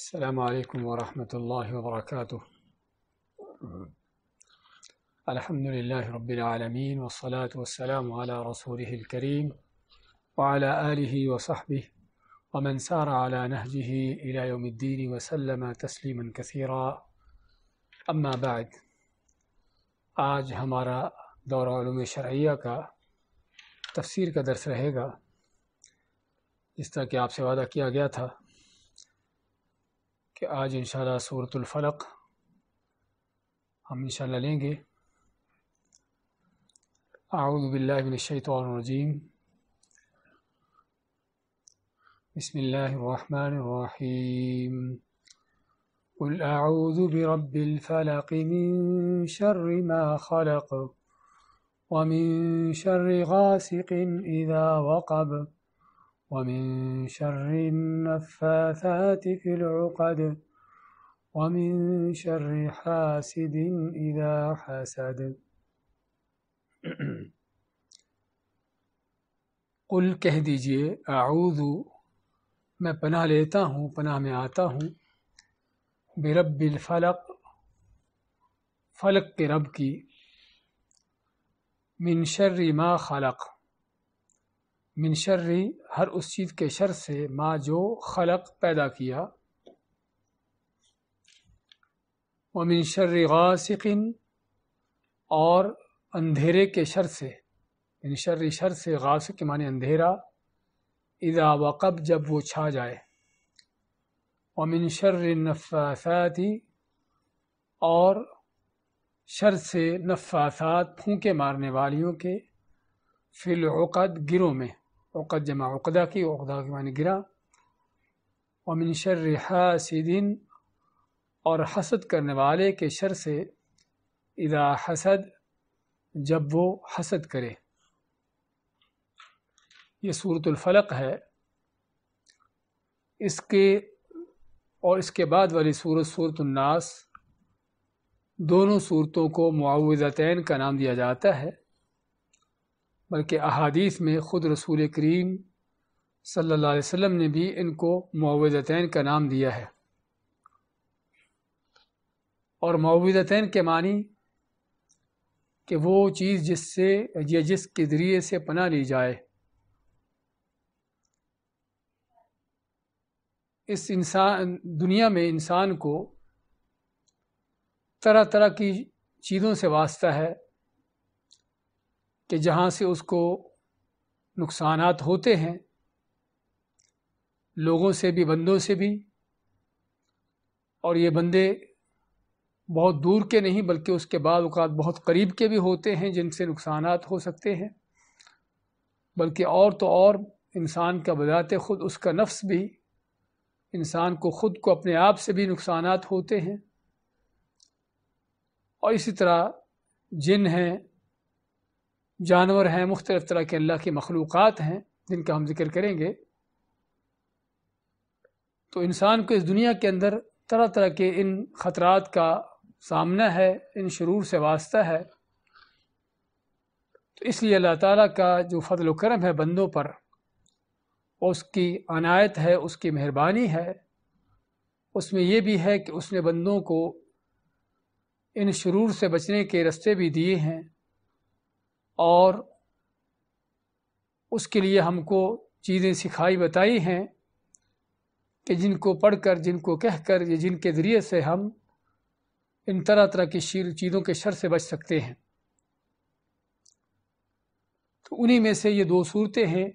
السلام عليكم ورحمة الله وبركاته الحمد لله رب العالمين والصلاة والسلام على رسوله الكريم وعلى آله وصحبه ومن سار على نهجه إلى يوم الدين وسلم تسليما كثيرا أما بعد آج हमारा दौरा उलूम शर्या का تفسير का दर्स रहेगा जिस तरह آپ आपसे वादा किया गया کہ آج انشاءاللہ سورة الفلق ہم انشاءاللہ لیں گے اعوذ باللہ من الشیطان الرجیم بسم الله الرحمن الرحيم قل أعوذ برب الفلق من شر ما خلق ومن شر غاسق إذا وقب ومن شر النفاثات في العقد ومن شر حاسد إذا حسد قل كه ديجئے أعوذ میں پناہ لیتا ہوں پناہ برب الفلق فلق ربك من شر ما خلق मिन शर्री हर उस चीज़ के शर से माँ जो खलक पैदा किया व मिन शर्र गासिकिन और अंधेरे के शर से मिन शर्र शर से गासिक के माने अंधेरा इदा वक़ब जब वो छा जाए व मिन शर्र नफासाती और शर से नफासात फूके मारने वालियों के फिलकद गिरों में उक़द जमा उकदा की उकदा के मानी गिरा और मिन शर हासिदिन और हसद करने वाले के शर से इदा हसद जब वो हसद करे ये सूरतुल्फ़लक है इसके और इसके बाद वाली सूरत सूरतुल्नास दोनों सूरतों को मुआवज़तैन का नाम दिया जाता है बल्कि अहादीस में ख़ुद रसूल करीम सल्लल्लाहु अलैहि वसल्लम ने भी इनको मुआवज़तैन का नाम दिया है और मुआवज़तैन के मानी कि वो चीज़ जिससे या के ज़रिए से पना ली जाए इस इंसान दुनिया में इंसान को तरह तरह की चीज़ों से वास्ता है कि जहाँ से उसको नुकसान होते हैं लोगों से भी बंदों से भी और ये बंदे बहुत दूर के नहीं बल्कि उसके बाद अवकात बहुत करीब के भी होते हैं जिनसे नुकसान हो सकते हैं बल्कि और तो और इंसान का बजाते खुद उसका नफ्स भी इंसान को ख़ुद को अपने आप से भी नुकसान होते हैं और इसी तरह जिन हैं जानवर हैं मुख्तलिफ तरह के अल्लाह की मखलूक़ हैं जिनका हम जिक्र करेंगे तो इंसान को इस दुनिया के अंदर तरह तरह के इन ख़तरात का सामना है इन शरूर से वास्ता है तो इसलिए अल्लाह ताला का जो फजल करम है बंदों पर उसकी अनायत है उसकी मेहरबानी है उसमें यह भी है कि उसने बंदों को इन शरूर से बचने के रस्ते भी दिए हैं और उसके लिए हमको चीज़ें सिखाई बताई हैं कि जिनको पढ़कर जिनको कहकर या जिनके ज़रिए से हम इन तरह तरह की शील चीज़ों के शर से बच सकते हैं तो उन्हीं में से ये दो सूरतें हैं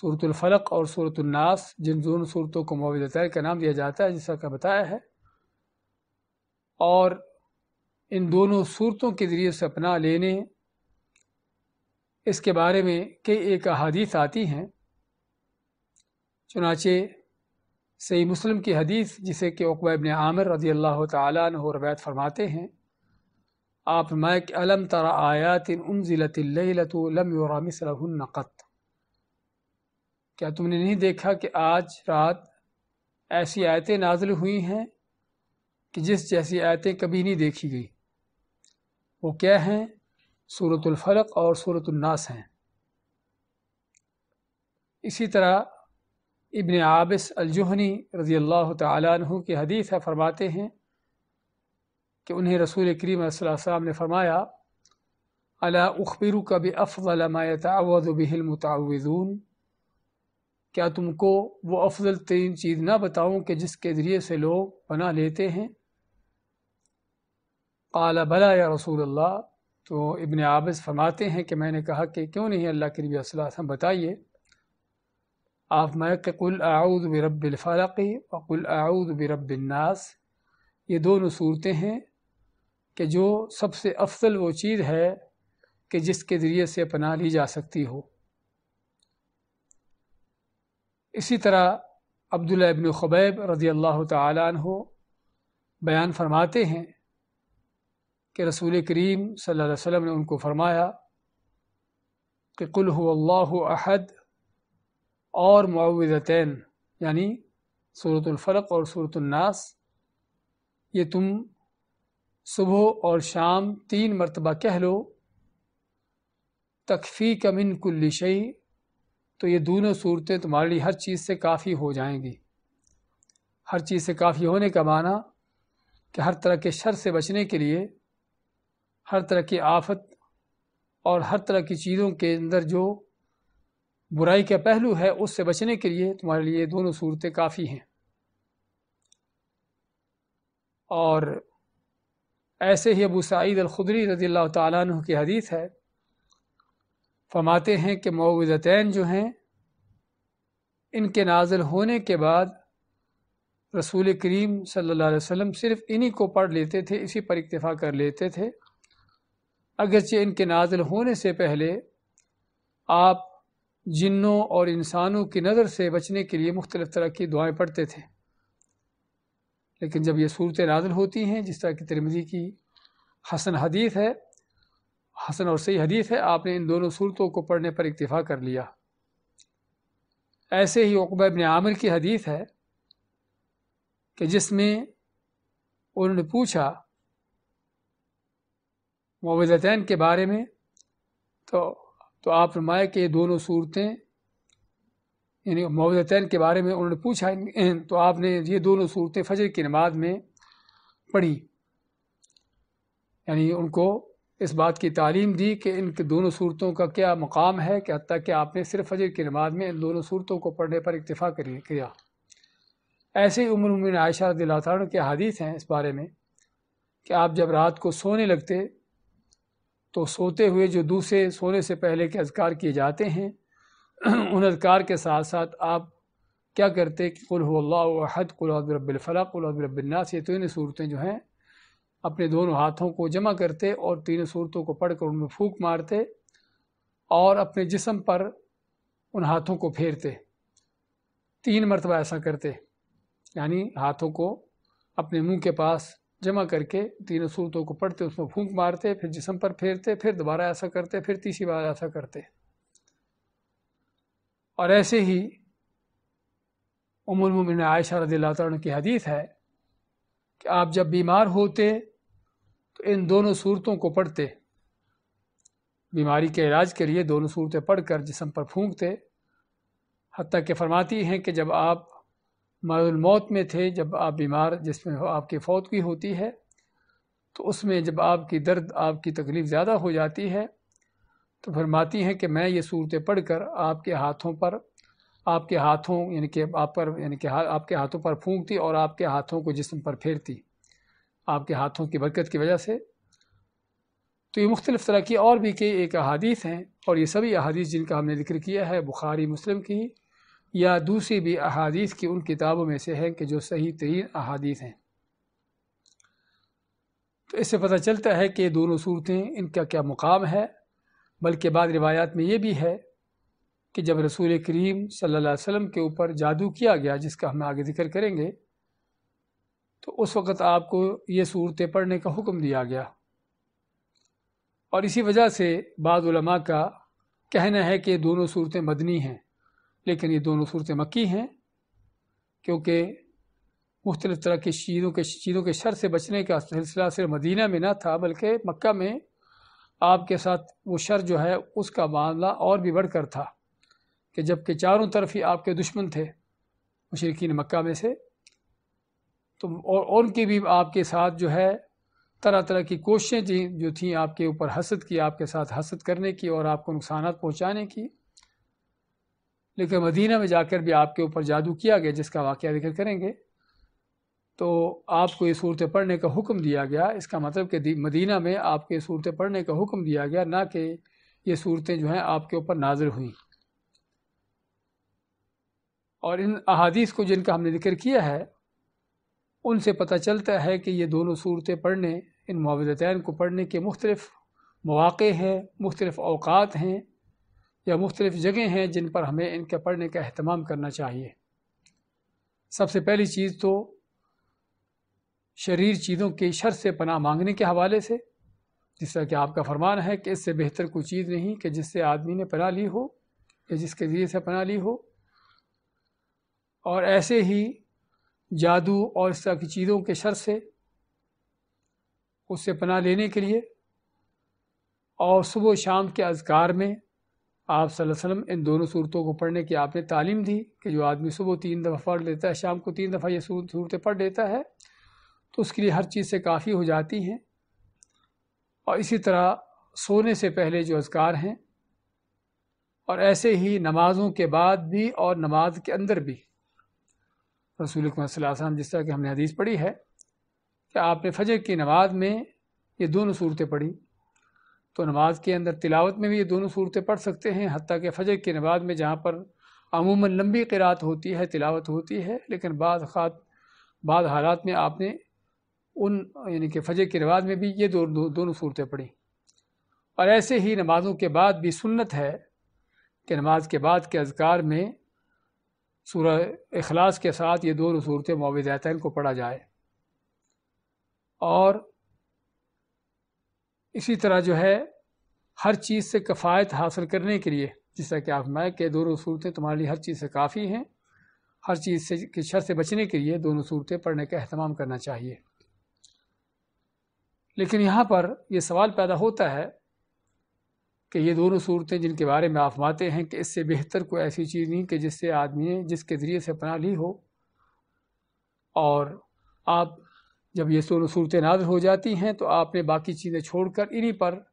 सूरतफ़लक और सूरतनास जिन दोनों सूरतों को मुआवजतर का नाम दिया जाता है जैसा का बताया है और इन दोनों सूरतों के ज़रिए से अपना लेने इसके बारे में कई एक हदीस आती हैं चुनाचे सही मुस्लिम की हदीस जिसे कि उकबा इबन आमिर रदी अल्लाह तह फरमाते हैं आप मैक अलम तरा आयात उन क्या तुमने नहीं देखा कि आज रात ऐसी आयतें नाजिल हुई हैं कि जिस जैसी आयतें कभी नहीं देखी गई वो क्या हैं अलफलक और अन्नास हैं इसी तरह इबन आबिस अलजहनी रज़ी अल्लाह तु की हदीस है फरमाते हैं कि उन्हें रसूल करीम ने फरमाया अला उखबिर कब अफ़लमायतावज़बिलमतावन क्या तुमको वो अफजल तरीन चीज़ ना बताऊँ कि जिसके ज़रिए से लोग बना लेते हैं काला भला या रसूल अल्लाह तो इबन आबस फरमाते हैं कि मैंने कहा कि क्यों नहीं अल्लाह के नबी वसल्लम बताइए आप मैं कुल आऊद बरबिलफ़लक़ी और कुल आऊद बरबिलनास ये दोनों सूरतें हैं कि जो सबसे अफजल वो चीज़ है कि जिसके ज़रिए से अपना ली जा सकती हो इसी तरह अब्दुल्ला इबन ख़ुबैब रज़ी अल्लाह तन बयान फरमाते हैं कि रसूल करीम सल्लल्लाहु अलैहि ने उनको फरमाया कि कुल अहद और मुआवज़तैन यानी सूरतुलफ़रक़ और सूरतनास ये तुम सुबह और शाम तीन मरतबा कह लो तकफ़ी कमिन शई तो ये दोनों सूरतें तुम्हारे लिए हर चीज़ से काफ़ी हो जाएंगी हर चीज़ से काफ़ी होने का माना कि हर तरह के शर से बचने के लिए हर तरह की आफत और हर तरह की चीज़ों के अंदर जो बुराई का पहलू है उससे बचने के लिए तुम्हारे लिए दोनों सूरतें काफ़ी हैं और ऐसे ही अबू सईद अलखुदरी रदी अल्लाह तु की हदीस है फरमाते हैं कि मोविदतैन जो हैं इनके नाजिल होने के बाद रसूल करीम सल्लल्लाहु अलैहि वसल्लम सिर्फ़ इन्हीं को पढ़ लेते थे इसी पर इक्तफ़ा कर लेते थे अगरचे इनके नाजिल होने से पहले आप जिन्हों और इंसानों की नज़र से बचने के लिए मुख्तलिफ़ तरह की दुआएं पढ़ते थे लेकिन जब ये सूरतें नाजिल होती हैं जिस तरह की तिरमजी की हसन हदीस है हसन और सही हदीस है आपने इन दोनों सूरतों को पढ़ने पर इतफ़ा कर लिया ऐसे ही उकबा इबन आमिर की हदीस है कि जिसमें उन्होंने पूछा मोज़तैन के बारे में तो तो आप नुमाए कि ये दोनों सूरतें यानी मोज़तैन के बारे में उन्होंने पूछा तो आपने ये दोनों सूरतें फजर की नमाज में पढ़ी यानी उनको इस बात की तालीम दी कि इन दोनों सूरतों का क्या मकाम है कि हती कि आपने सिर्फ फजर की नमाज में इन दोनों सूरतों को पढ़ने पर इतफ़ा किया ऐसे ही उम्र उमिन आयशा दिला के हदीस हैं इस बारे में कि आप जब रात को सोने लगते तो सोते हुए जो दूसरे सोने से पहले के अजकार किए जाते हैं उन अजकार के साथ साथ आप क्या करते कि कुल हद ये तीनों तो सूरतें जो हैं अपने दोनों हाथों को जमा करते और तीनों सूरतों को पढ़कर उनमें फूक मारते और अपने जिसम पर उन हाथों को फेरते तीन मरतबा ऐसा करते यानी हाथों को अपने मुंह के पास जमा करके तीनों सूरतों को पढ़ते उसमें फूंक मारते फिर जिसम पर फेरते फिर दोबारा ऐसा करते फिर तीसरी बार ऐसा करते और ऐसे ही मुमिन आयशा रदी की हदीस है कि आप जब बीमार होते तो इन दोनों सूरतों को पढ़ते बीमारी के इलाज के लिए दोनों सूरतें पढ़कर जिसम पर फूंकते हती कि फरमाती हैं कि जब आप मौत में थे जब आप बीमार जिसमें आपकी फौत की होती है तो उसमें जब आपकी दर्द आपकी तकलीफ़ ज़्यादा हो जाती है तो फरमाती हैं कि मैं ये सूरतें पढ़कर आपके हाथों पर आपके हाथों यानी कि आप पर यानी कि हा, आपके हाथों पर फूंकती और आपके हाथों को जिसम पर फेरती आपके हाथों की बरकत की वजह से तो ये मुख्तलिफ़ तरह की और भी कई एक अहादीस हैं और ये सभी अहादीस जिनका हमने जिक्र किया है बुखारी मुस्लिम की या दूसरी भी अहादीस की उन किताबों में से है कि जो सही तरीन अहादीस हैं तो इससे पता चलता है कि दोनों सूरतें इनका क्या मुकाम है बल्कि बाद रिवायात में ये भी है कि जब रसूल करीम सल्लल्लाहु अलैहि वसल्लम के ऊपर जादू किया गया जिसका हम आगे जिक्र करेंगे तो उस वक़्त आपको ये सूरतें पढ़ने का हुक्म दिया गया और इसी वजह से बाद का कहना है कि दोनों सूरतें मदनी हैं लेकिन ये दोनों सूरत मक्की हैं क्योंकि मुख्तलिफ़ तरह की चीज़ों के चीज़ों के शर से बचने का सिलसिला सिर्फ मदीना में ना था बल्कि मक्का में आपके साथ वो शर जो है उसका मामला और भी बढ़ कर था कि जबकि चारों तरफ ही आपके दुश्मन थे मशरकिन मक्का में से तो और, और उनकी भी आपके साथ जो है तरह तरह की कोशिशें थी जो थी आपके ऊपर हसद की आपके साथ हसद करने की और आपको नुकसान पहुँचाने की लेकिन मदीना में जाकर भी आपके ऊपर जादू किया गया जिसका वाक़ जिक्र करेंगे तो आपको ये सूरत पढ़ने का हुक्म दिया गया इसका मतलब कि मदीना में आपको ये सूरत पढ़ने का हुक्म दिया गया ना कि ये सूरतें जो हैं आपके ऊपर नाजिल हुई और इन अहादीस को जिनका हमने जिक्र किया है उनसे पता चलता है कि ये दोनों सूरतें पढ़ने इन मुआवजतैन को पढ़ने के मुख्तलिफ़ मौाक़े हैं मुख्तलिफ़ अवकात हैं या मुख्तलिफ़ जगह हैं जिन पर हमें इनके पढ़ने का अहतमाम करना चाहिए सबसे पहली चीज़ तो शरीर चीज़ों के शर से पनाह मांगने के हवाले से जिस तरह कि आपका फरमान है कि इससे बेहतर कोई चीज़ नहीं कि जिससे आदमी ने पनाह ली हो या जिसके ज़रिए से पनाह ली हो और ऐसे ही जादू और इस तरह की चीज़ों के शर से उससे पनाह लेने के लिए और सुबह शाम के अजकार में आप वसल्लम इन दोनों सूरतों को पढ़ने की आपने तालीम दी कि जो आदमी सुबह तीन दफ़ा पढ़ लेता है शाम को तीन दफ़ा ये सूरतें पढ़ लेता है तो उसके लिए हर चीज़ से काफ़ी हो जाती हैं और इसी तरह सोने से पहले जो अजगार हैं और ऐसे ही नमाज़ों के बाद भी और नमाज के अंदर भी रसूल वसम जिस तरह की हमने हदीस पढ़ी है कि आपने फजर की नमाज में ये दोनों सूरतें पढ़ी तो नमाज के अंदर तिलावत में भी ये दोनों सूरतें पढ़ सकते हैं हती के फजर की नमाज में जहाँ पर अमूमन लंबी किरात होती है तिलावत होती है लेकिन बाद खात बाद हालात में आपने उन यानी कि फजर की नमाज में भी ये दो, दो, दोनों सूरतें पढ़ी और ऐसे ही नमाज़ों के बाद भी सुन्नत है कि नमाज के बाद के अजकार में सूरह अखलास के साथ ये दोनों सूरतें मौजदातन को पढ़ा जाए और इसी तरह जो है हर चीज़ से कफायत हासिल करने के लिए जैसा कि आप मैं के दोनों सूरतें तुम्हारे लिए हर चीज़ से काफ़ी हैं हर चीज़ से कि शर से बचने के लिए दोनों सूरतें पढ़ने का अहतमाम करना चाहिए लेकिन यहाँ पर यह सवाल पैदा होता है कि ये दोनों सूरतें जिनके बारे में आप फरमाते हैं कि इससे बेहतर कोई ऐसी चीज़ नहीं कि जिससे आदमी जिसके ज़रिए से अपना ली हो और आप जब ये सोलह सूरतें नाजर हो जाती हैं तो आपने बाकी चीज़ें छोड़कर इन्हीं पर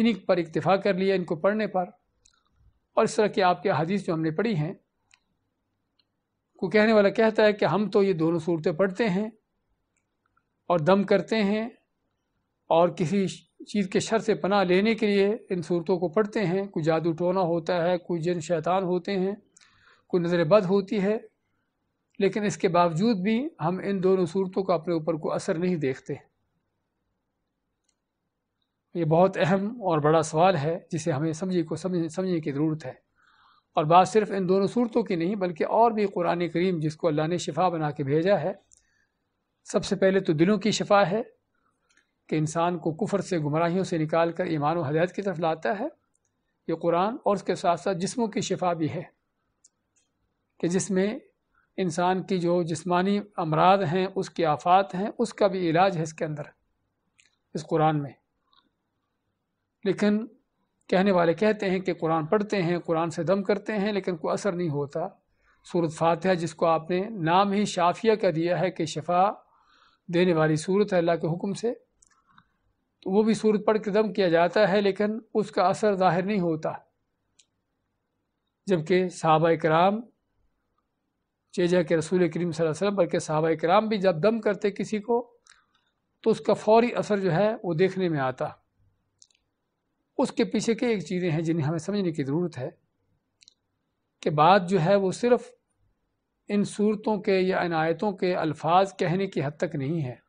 इन्हीं पर इतफ़ा कर लिया इनको पढ़ने पर और इस तरह की आपके हदीस जो हमने पढ़ी हैं को कहने वाला कहता है कि हम तो ये दोनों सूरतें पढ़ते हैं और दम करते हैं और किसी चीज़ के शर से पनाह लेने के लिए इन सूरतों को पढ़ते हैं कोई जादू टोना होता है कोई जिन शैतान होते हैं कोई नज़र बद होती है लेकिन इसके बावजूद भी हम इन दोनों सूरतों का अपने ऊपर को असर नहीं देखते ये बहुत अहम और बड़ा सवाल है जिसे हमें समझी को समझ समझने की ज़रूरत है और बात सिर्फ इन दोनों सूरतों की नहीं बल्कि और भी कुरान करीम जिसको अल्लाह ने शिफा बना के भेजा है सबसे पहले तो दिलों की शिफा है कि इंसान को कुफर से गुमराहियों से निकाल कर ईमान व हदायत की तरफ लाता है ये कुरान और उसके साथ साथ जिस्मों की शिफा भी है कि जिसमें इंसान की जो जिस्मानी अमराज हैं उसके आफात हैं उसका भी इलाज है इसके अंदर इस कुरान में लेकिन कहने वाले कहते हैं कि कुरान पढ़ते हैं कुरान से दम करते हैं लेकिन कोई असर नहीं होता सूरत फातह जिसको आपने नाम ही शाफिया का दिया है कि शफा देने वाली सूरत है अल्लाह के हुक्म से तो वो भी सूरत पढ़ के दम किया जाता है लेकिन उसका असर ज़ाहिर नहीं होता जबकि सहाबा कराम चेजा के रसूल करीम वसल्लम बल्कि साहब कराम भी जब दम करते किसी को तो उसका फौरी असर जो है वो देखने में आता उसके पीछे के एक चीज़ें हैं जिन्हें हमें समझने की ज़रूरत है कि बात जो है वो सिर्फ इन सूरतों के या इन आयतों के अल्फाज कहने की हद तक नहीं है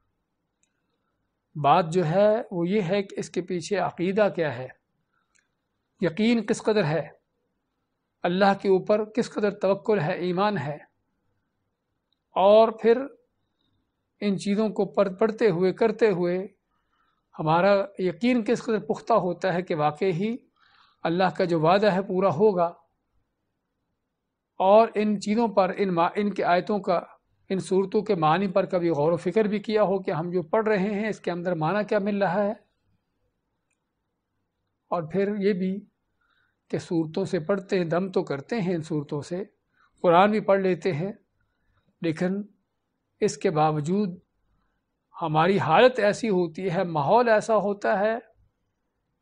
बात जो है वो ये है कि इसके पीछे अकीदा क्या है यकीन किस कदर है अल्लाह के ऊपर किस कदर तवक्ल है ईमान है और फिर इन चीज़ों को पढ़ते हुए करते हुए हमारा यकीन किस कदर पुख्ता होता है कि वाकई ही अल्लाह का जो वादा है पूरा होगा और इन चीज़ों पर इन इनके आयतों का इन सूरतों के मानी पर कभी गौर फिक्र भी किया हो कि हम जो पढ़ रहे हैं इसके अंदर माना क्या मिल रहा है और फिर ये भी कि सूरतों से पढ़ते हैं दम तो करते हैं इन सूरतों से कुरान भी पढ़ लेते हैं लेकिन इसके बावजूद हमारी हालत ऐसी होती है माहौल ऐसा होता है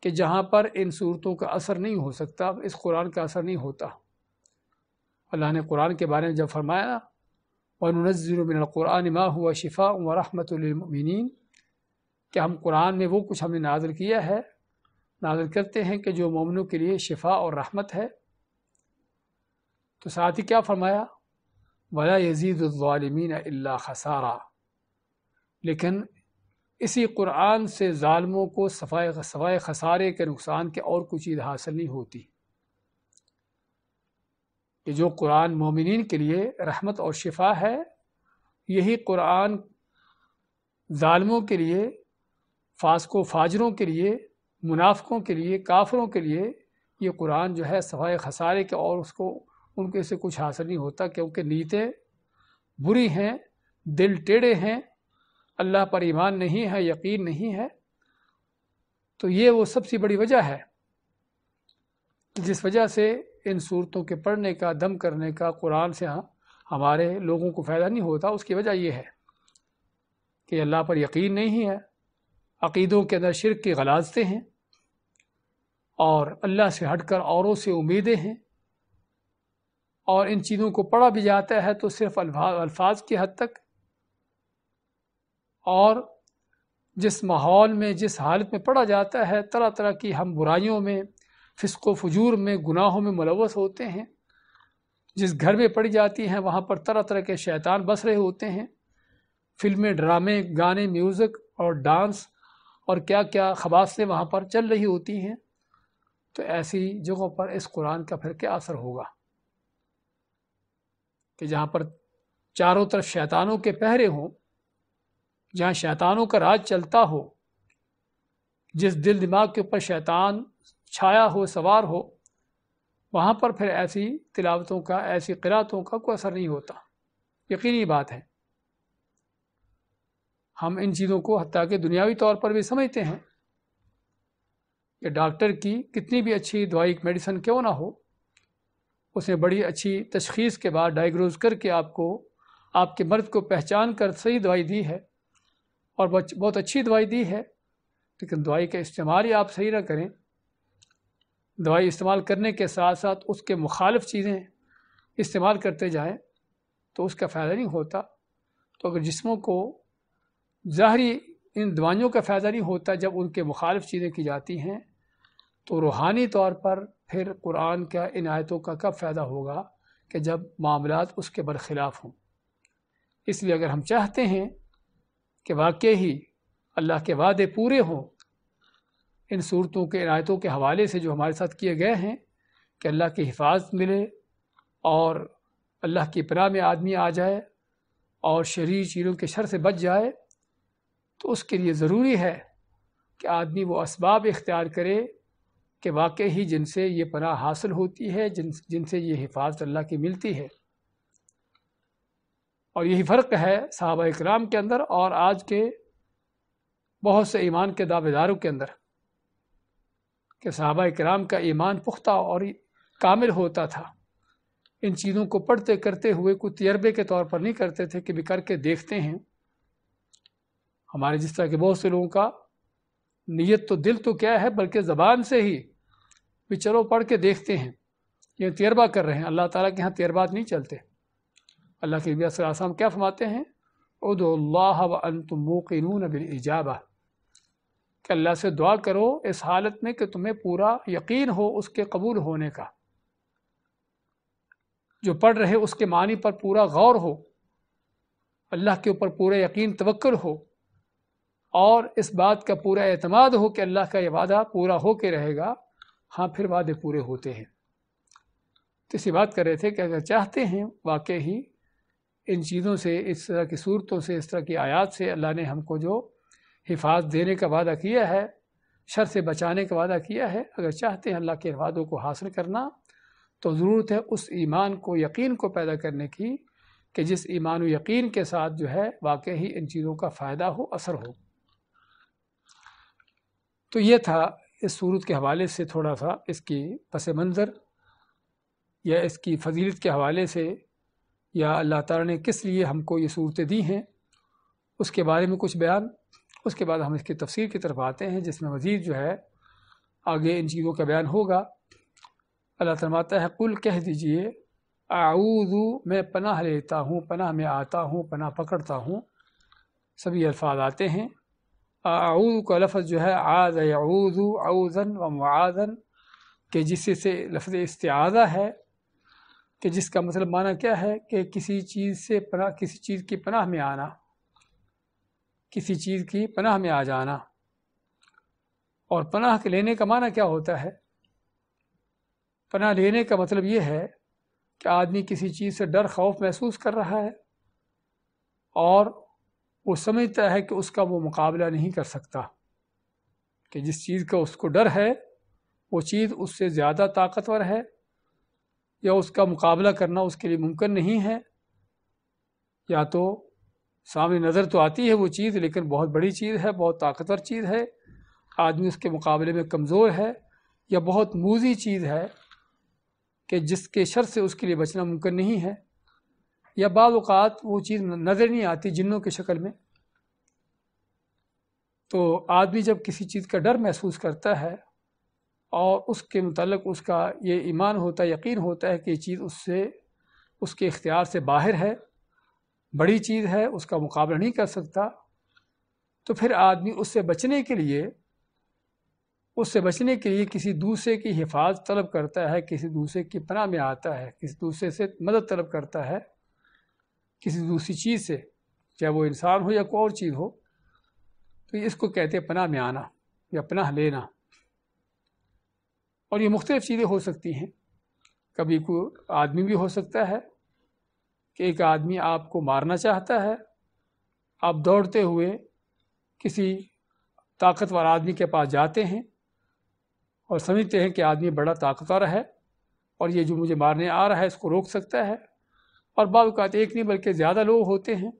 कि जहाँ पर इन सूरतों का असर नहीं हो सकता इस कुरान का असर नहीं होता अल्लाह ने कुरान के बारे में जब फरमाया वनज़ुरमिनकुरान माँ हुआ शिफ़ा व रहमतमिन कि हम कुरान में वो कुछ हमने नाजिल किया है नाजिल करते हैं कि जो ममनों के लिए शिफा और रहमत है तो साथ ही क्या फरमाया वला यजीदालमीन अल्ला खसारा लेकिन इसी कुरान से ालमों को सफ़ाए सवाए खसारे के नुकसान के और कोई चीज़ हासिल नहीं होती कि जो कुरान मोमिन के लिए रहमत और शिफा है यही कुरान ालमों के लिए फासको फाजरों के लिए मुनाफ़ों के लिए काफरों के लिए ये कुरान जो है सफ़ाए खसारे के और उसको उनके से कुछ हासिल नहीं होता क्योंकि नीतें बुरी हैं दिल टेढ़े हैं अल्लाह पर ईमान नहीं है यकीन नहीं है तो ये वो सबसे बड़ी वजह है जिस वजह से इन सूरतों के पढ़ने का दम करने का कुरान से हाँ हमारे लोगों को फ़ायदा नहीं होता उसकी वजह यह है कि अल्लाह पर यकीन नहीं है अकीदों के अंदर शिरक की गलाजते हैं और अल्लाह से हटकर औरों से उम्मीदें हैं और इन चीज़ों को पढ़ा भी जाता है तो सिर्फ अल्फाज की हद तक और जिस माहौल में जिस हालत में पढ़ा जाता है तरह तरह की हम बुराइयों में फिसको फजूर में गुनाहों में मुलवस होते हैं जिस घर में पड़ी जाती हैं वहाँ पर तरह तरह के शैतान बस रहे होते हैं फिल्में ड्रामे गाने म्यूज़िक और डांस और क्या क्या खबासें वहाँ पर चल रही होती हैं तो ऐसी जगहों पर इस कुरान का फिर क्या असर होगा कि जहाँ पर चारों तरफ शैतानों के पहरे हों जहाँ शैतानों का राज चलता हो जिस दिल दिमाग के ऊपर शैतान छाया हो सवार हो वहाँ पर फिर ऐसी तिलावतों का ऐसी किरातों का कोई असर नहीं होता यकीनी बात है हम इन चीज़ों को हती कि दुनियावी तौर पर भी समझते हैं कि डॉक्टर की कितनी भी अच्छी दवाई मेडिसन क्यों ना हो उसने बड़ी अच्छी तशखीस के बाद डायग्नोज करके आपको आपके मर्द को पहचान कर सही दवाई दी है और बहुत अच्छी दवाई दी है लेकिन दवाई का इस्तेमाल ही आप सही ना करें दवाई इस्तेमाल करने के साथ साथ उसके मुखालफ चीज़ें इस्तेमाल करते जाएं तो उसका फ़ायदा नहीं होता तो अगर जिस्मों को ज़ाहरी इन दवाइयों का फ़ायदा नहीं होता जब उनके मुखालफ चीज़ें की जाती हैं तो रूहानी तौर पर फिर कुरान का इन आयतों का कब फ़ायदा होगा कि जब मामला उसके बरखिलाफ़ हों इसलिए अगर हम चाहते हैं कि वाकई ही अल्लाह के वादे पूरे हों इन सूरतों के इनायतों के हवाले से जो हमारे साथ किए गए हैं कि अल्लाह की हिफाजत मिले और अल्लाह की पनाह में आदमी आ जाए और शरीर चीज़ों के शर से बच जाए तो उसके लिए ज़रूरी है कि आदमी वो इसबाब इख्तियार करे कि वाकई ही जिनसे ये पनाह हासिल होती है जिन जिनसे ये हिफाजत अल्लाह की मिलती है और यही फ़र्क है साहब इक्राम के अंदर और आज के बहुत से ईमान के दावेदारों के अंदर कि साहबा कराम का ईमान पुख्ता और कामिल होता था इन चीज़ों को पढ़ते करते हुए कोई तजर्बे के तौर पर नहीं करते थे कि भी करके देखते हैं हमारे जिस तरह के बहुत से लोगों का नीयत तो दिल तो क्या है बल्कि ज़बान से ही भी चलो पढ़ के देखते हैं ये तेरबा कर रहे हैं अल्लाह ताला के यहाँ तेरबात नहीं चलते अल्लाह के नबी आसम क्या फरमाते हैं उदल्ला वनतमोकिन बिन इजाबा कि अल्लाह से दुआ करो इस हालत में कि तुम्हें पूरा यकीन हो उसके कबूल होने का जो पढ़ रहे उसके मानी पर पूरा गौर हो अल्लाह के ऊपर पूरा यकीन तवक्ल हो और इस बात का पूरा अतमाद हो कि अल्लाह का ये वादा पूरा हो के रहेगा हाँ फिर वादे पूरे होते हैं तो इसी बात कर रहे थे कि अगर चाहते हैं वाकई ही इन चीज़ों से इस तरह की सूरतों से इस तरह की आयात से अल्लाह ने हमको जो हिफाज देने का वादा किया है शर से बचाने का वादा किया है अगर चाहते हैं अल्लाह के वादों को हासिल करना तो ज़रूरत है उस ईमान को यकीन को पैदा करने की कि जिस ईमान यकीन के साथ जो है वाकई ही इन चीज़ों का फ़ायदा हो असर हो तो ये था इस सूरत के हवाले से थोड़ा सा इसकी पस मंज़र या इसकी फजीलत के हवाले से या अल्लाह ताला ने किस लिए हमको ये सूरतें दी हैं उसके बारे में कुछ बयान उसके बाद हम इसकी तफसीर की तरफ आते हैं जिसमें मज़ीद जो है आगे इन चीज़ों का बयान होगा अल्लाह तरमाता है कुल कह दीजिए आऊदू मैं पनाह लेता हूँ पनाह में आता हूँ पनाह पकड़ता हूँ सभी अल्फाज आते हैं आऊद का लफ्ज़ जो है आज़ याऊज़ आऊज़न व मुआज़न के जिससे लफ्ज़ इस्ताज़ा है कि जिसका मतलब माना क्या है कि किसी चीज़ से पना किसी चीज़ की पनाह में आना किसी चीज़ की पनाह में आ जाना और पनाह के लेने का माना क्या होता है पनाह लेने का मतलब ये है कि आदमी किसी चीज़ से डर खौफ महसूस कर रहा है और वो समझता है कि उसका वो मुकाबला नहीं कर सकता कि जिस चीज़ का उसको डर है वो चीज़ उससे ज़्यादा ताकतवर है या उसका मुकाबला करना उसके लिए मुमकिन नहीं है या तो सामने नज़र तो आती है वो चीज़ लेकिन बहुत बड़ी चीज़ है बहुत ताकतवर चीज़ है आदमी उसके मुकाबले में कमज़ोर है या बहुत मूजी चीज़ है कि जिसके शर से उसके लिए बचना मुमकिन नहीं है या बात वो चीज़ नज़र नहीं आती जिन्हों की शक्ल में तो आदमी जब किसी चीज़ का डर महसूस करता है और उसके मतलब उसका ये ईमान होता है यकीन होता है कि ये चीज़ उससे उसके इख्तियार से बाहर है बड़ी चीज़ है उसका मुकाबला नहीं कर सकता तो फिर आदमी उससे बचने के लिए उससे बचने के लिए किसी दूसरे की हिफाजत तलब करता है किसी दूसरे की पनाह में आता है किसी दूसरे से मदद तलब करता है किसी दूसरी चीज़ से चाहे वो इंसान हो या कोई और चीज़ हो तो इसको कहते हैं पनाह में आना या पनाह लेना और ये मुख्तलिफ़ चीज़ें हो सकती हैं कभी को आदमी भी हो सकता है कि एक आदमी आपको मारना चाहता है आप दौड़ते हुए किसी ताकतवर आदमी के पास जाते हैं और समझते हैं कि आदमी बड़ा ताकतवर है और ये जो मुझे मारने आ रहा है इसको रोक सकता है और बात एक नहीं बल्कि ज़्यादा लोग होते हैं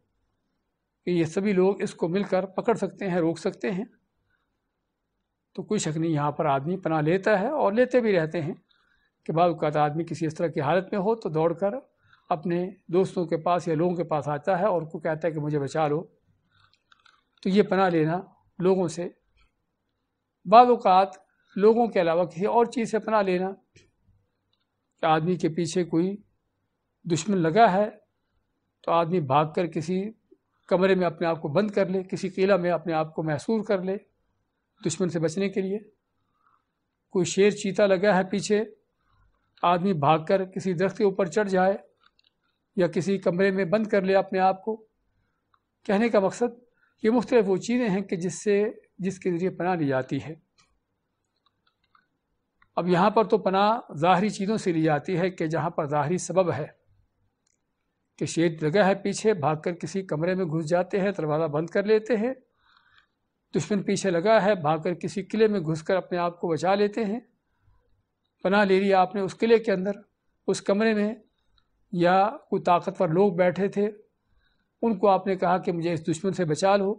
कि ये सभी लोग इसको मिलकर पकड़ सकते हैं रोक सकते हैं तो कोई शक नहीं यहाँ पर आदमी पना लेता है और लेते भी रहते हैं कि बात आदमी किसी इस तरह की हालत में हो तो दौड़ कर अपने दोस्तों के पास या लोगों के पास आता है और उनको कहता है कि मुझे बचा लो तो ये पना लेना लोगों से बात लोगों के अलावा किसी और चीज़ से पनाह लेना कि आदमी के पीछे कोई दुश्मन लगा है तो आदमी भाग कर किसी कमरे में अपने आप को बंद कर ले किसी किला में अपने आप को महसूर कर ले दुश्मन से बचने के लिए कोई शेर चीता लगा है पीछे आदमी भागकर किसी दरख्त के ऊपर चढ़ जाए या किसी कमरे में बंद कर ले अपने आप को कहने का मकसद ये मुख्तलिफ वो चीज़ें हैं कि जिससे जिसके ज़रिए पनाह ली जाती है अब यहाँ पर तो पनाह ज़ाहरी चीज़ों से ली जाती है कि जहाँ पर ज़ाहरी सबब है कि शेर जगह है पीछे भागकर किसी कमरे में घुस जाते हैं दरवाज़ा बंद कर लेते हैं दुश्मन पीछे लगा है भागकर किसी किले में घुसकर अपने आप को बचा लेते हैं पना ले लिया आपने उस किले के अंदर उस कमरे में या कोई ताकतवर लोग बैठे थे उनको आपने कहा कि मुझे इस दुश्मन से बचा लो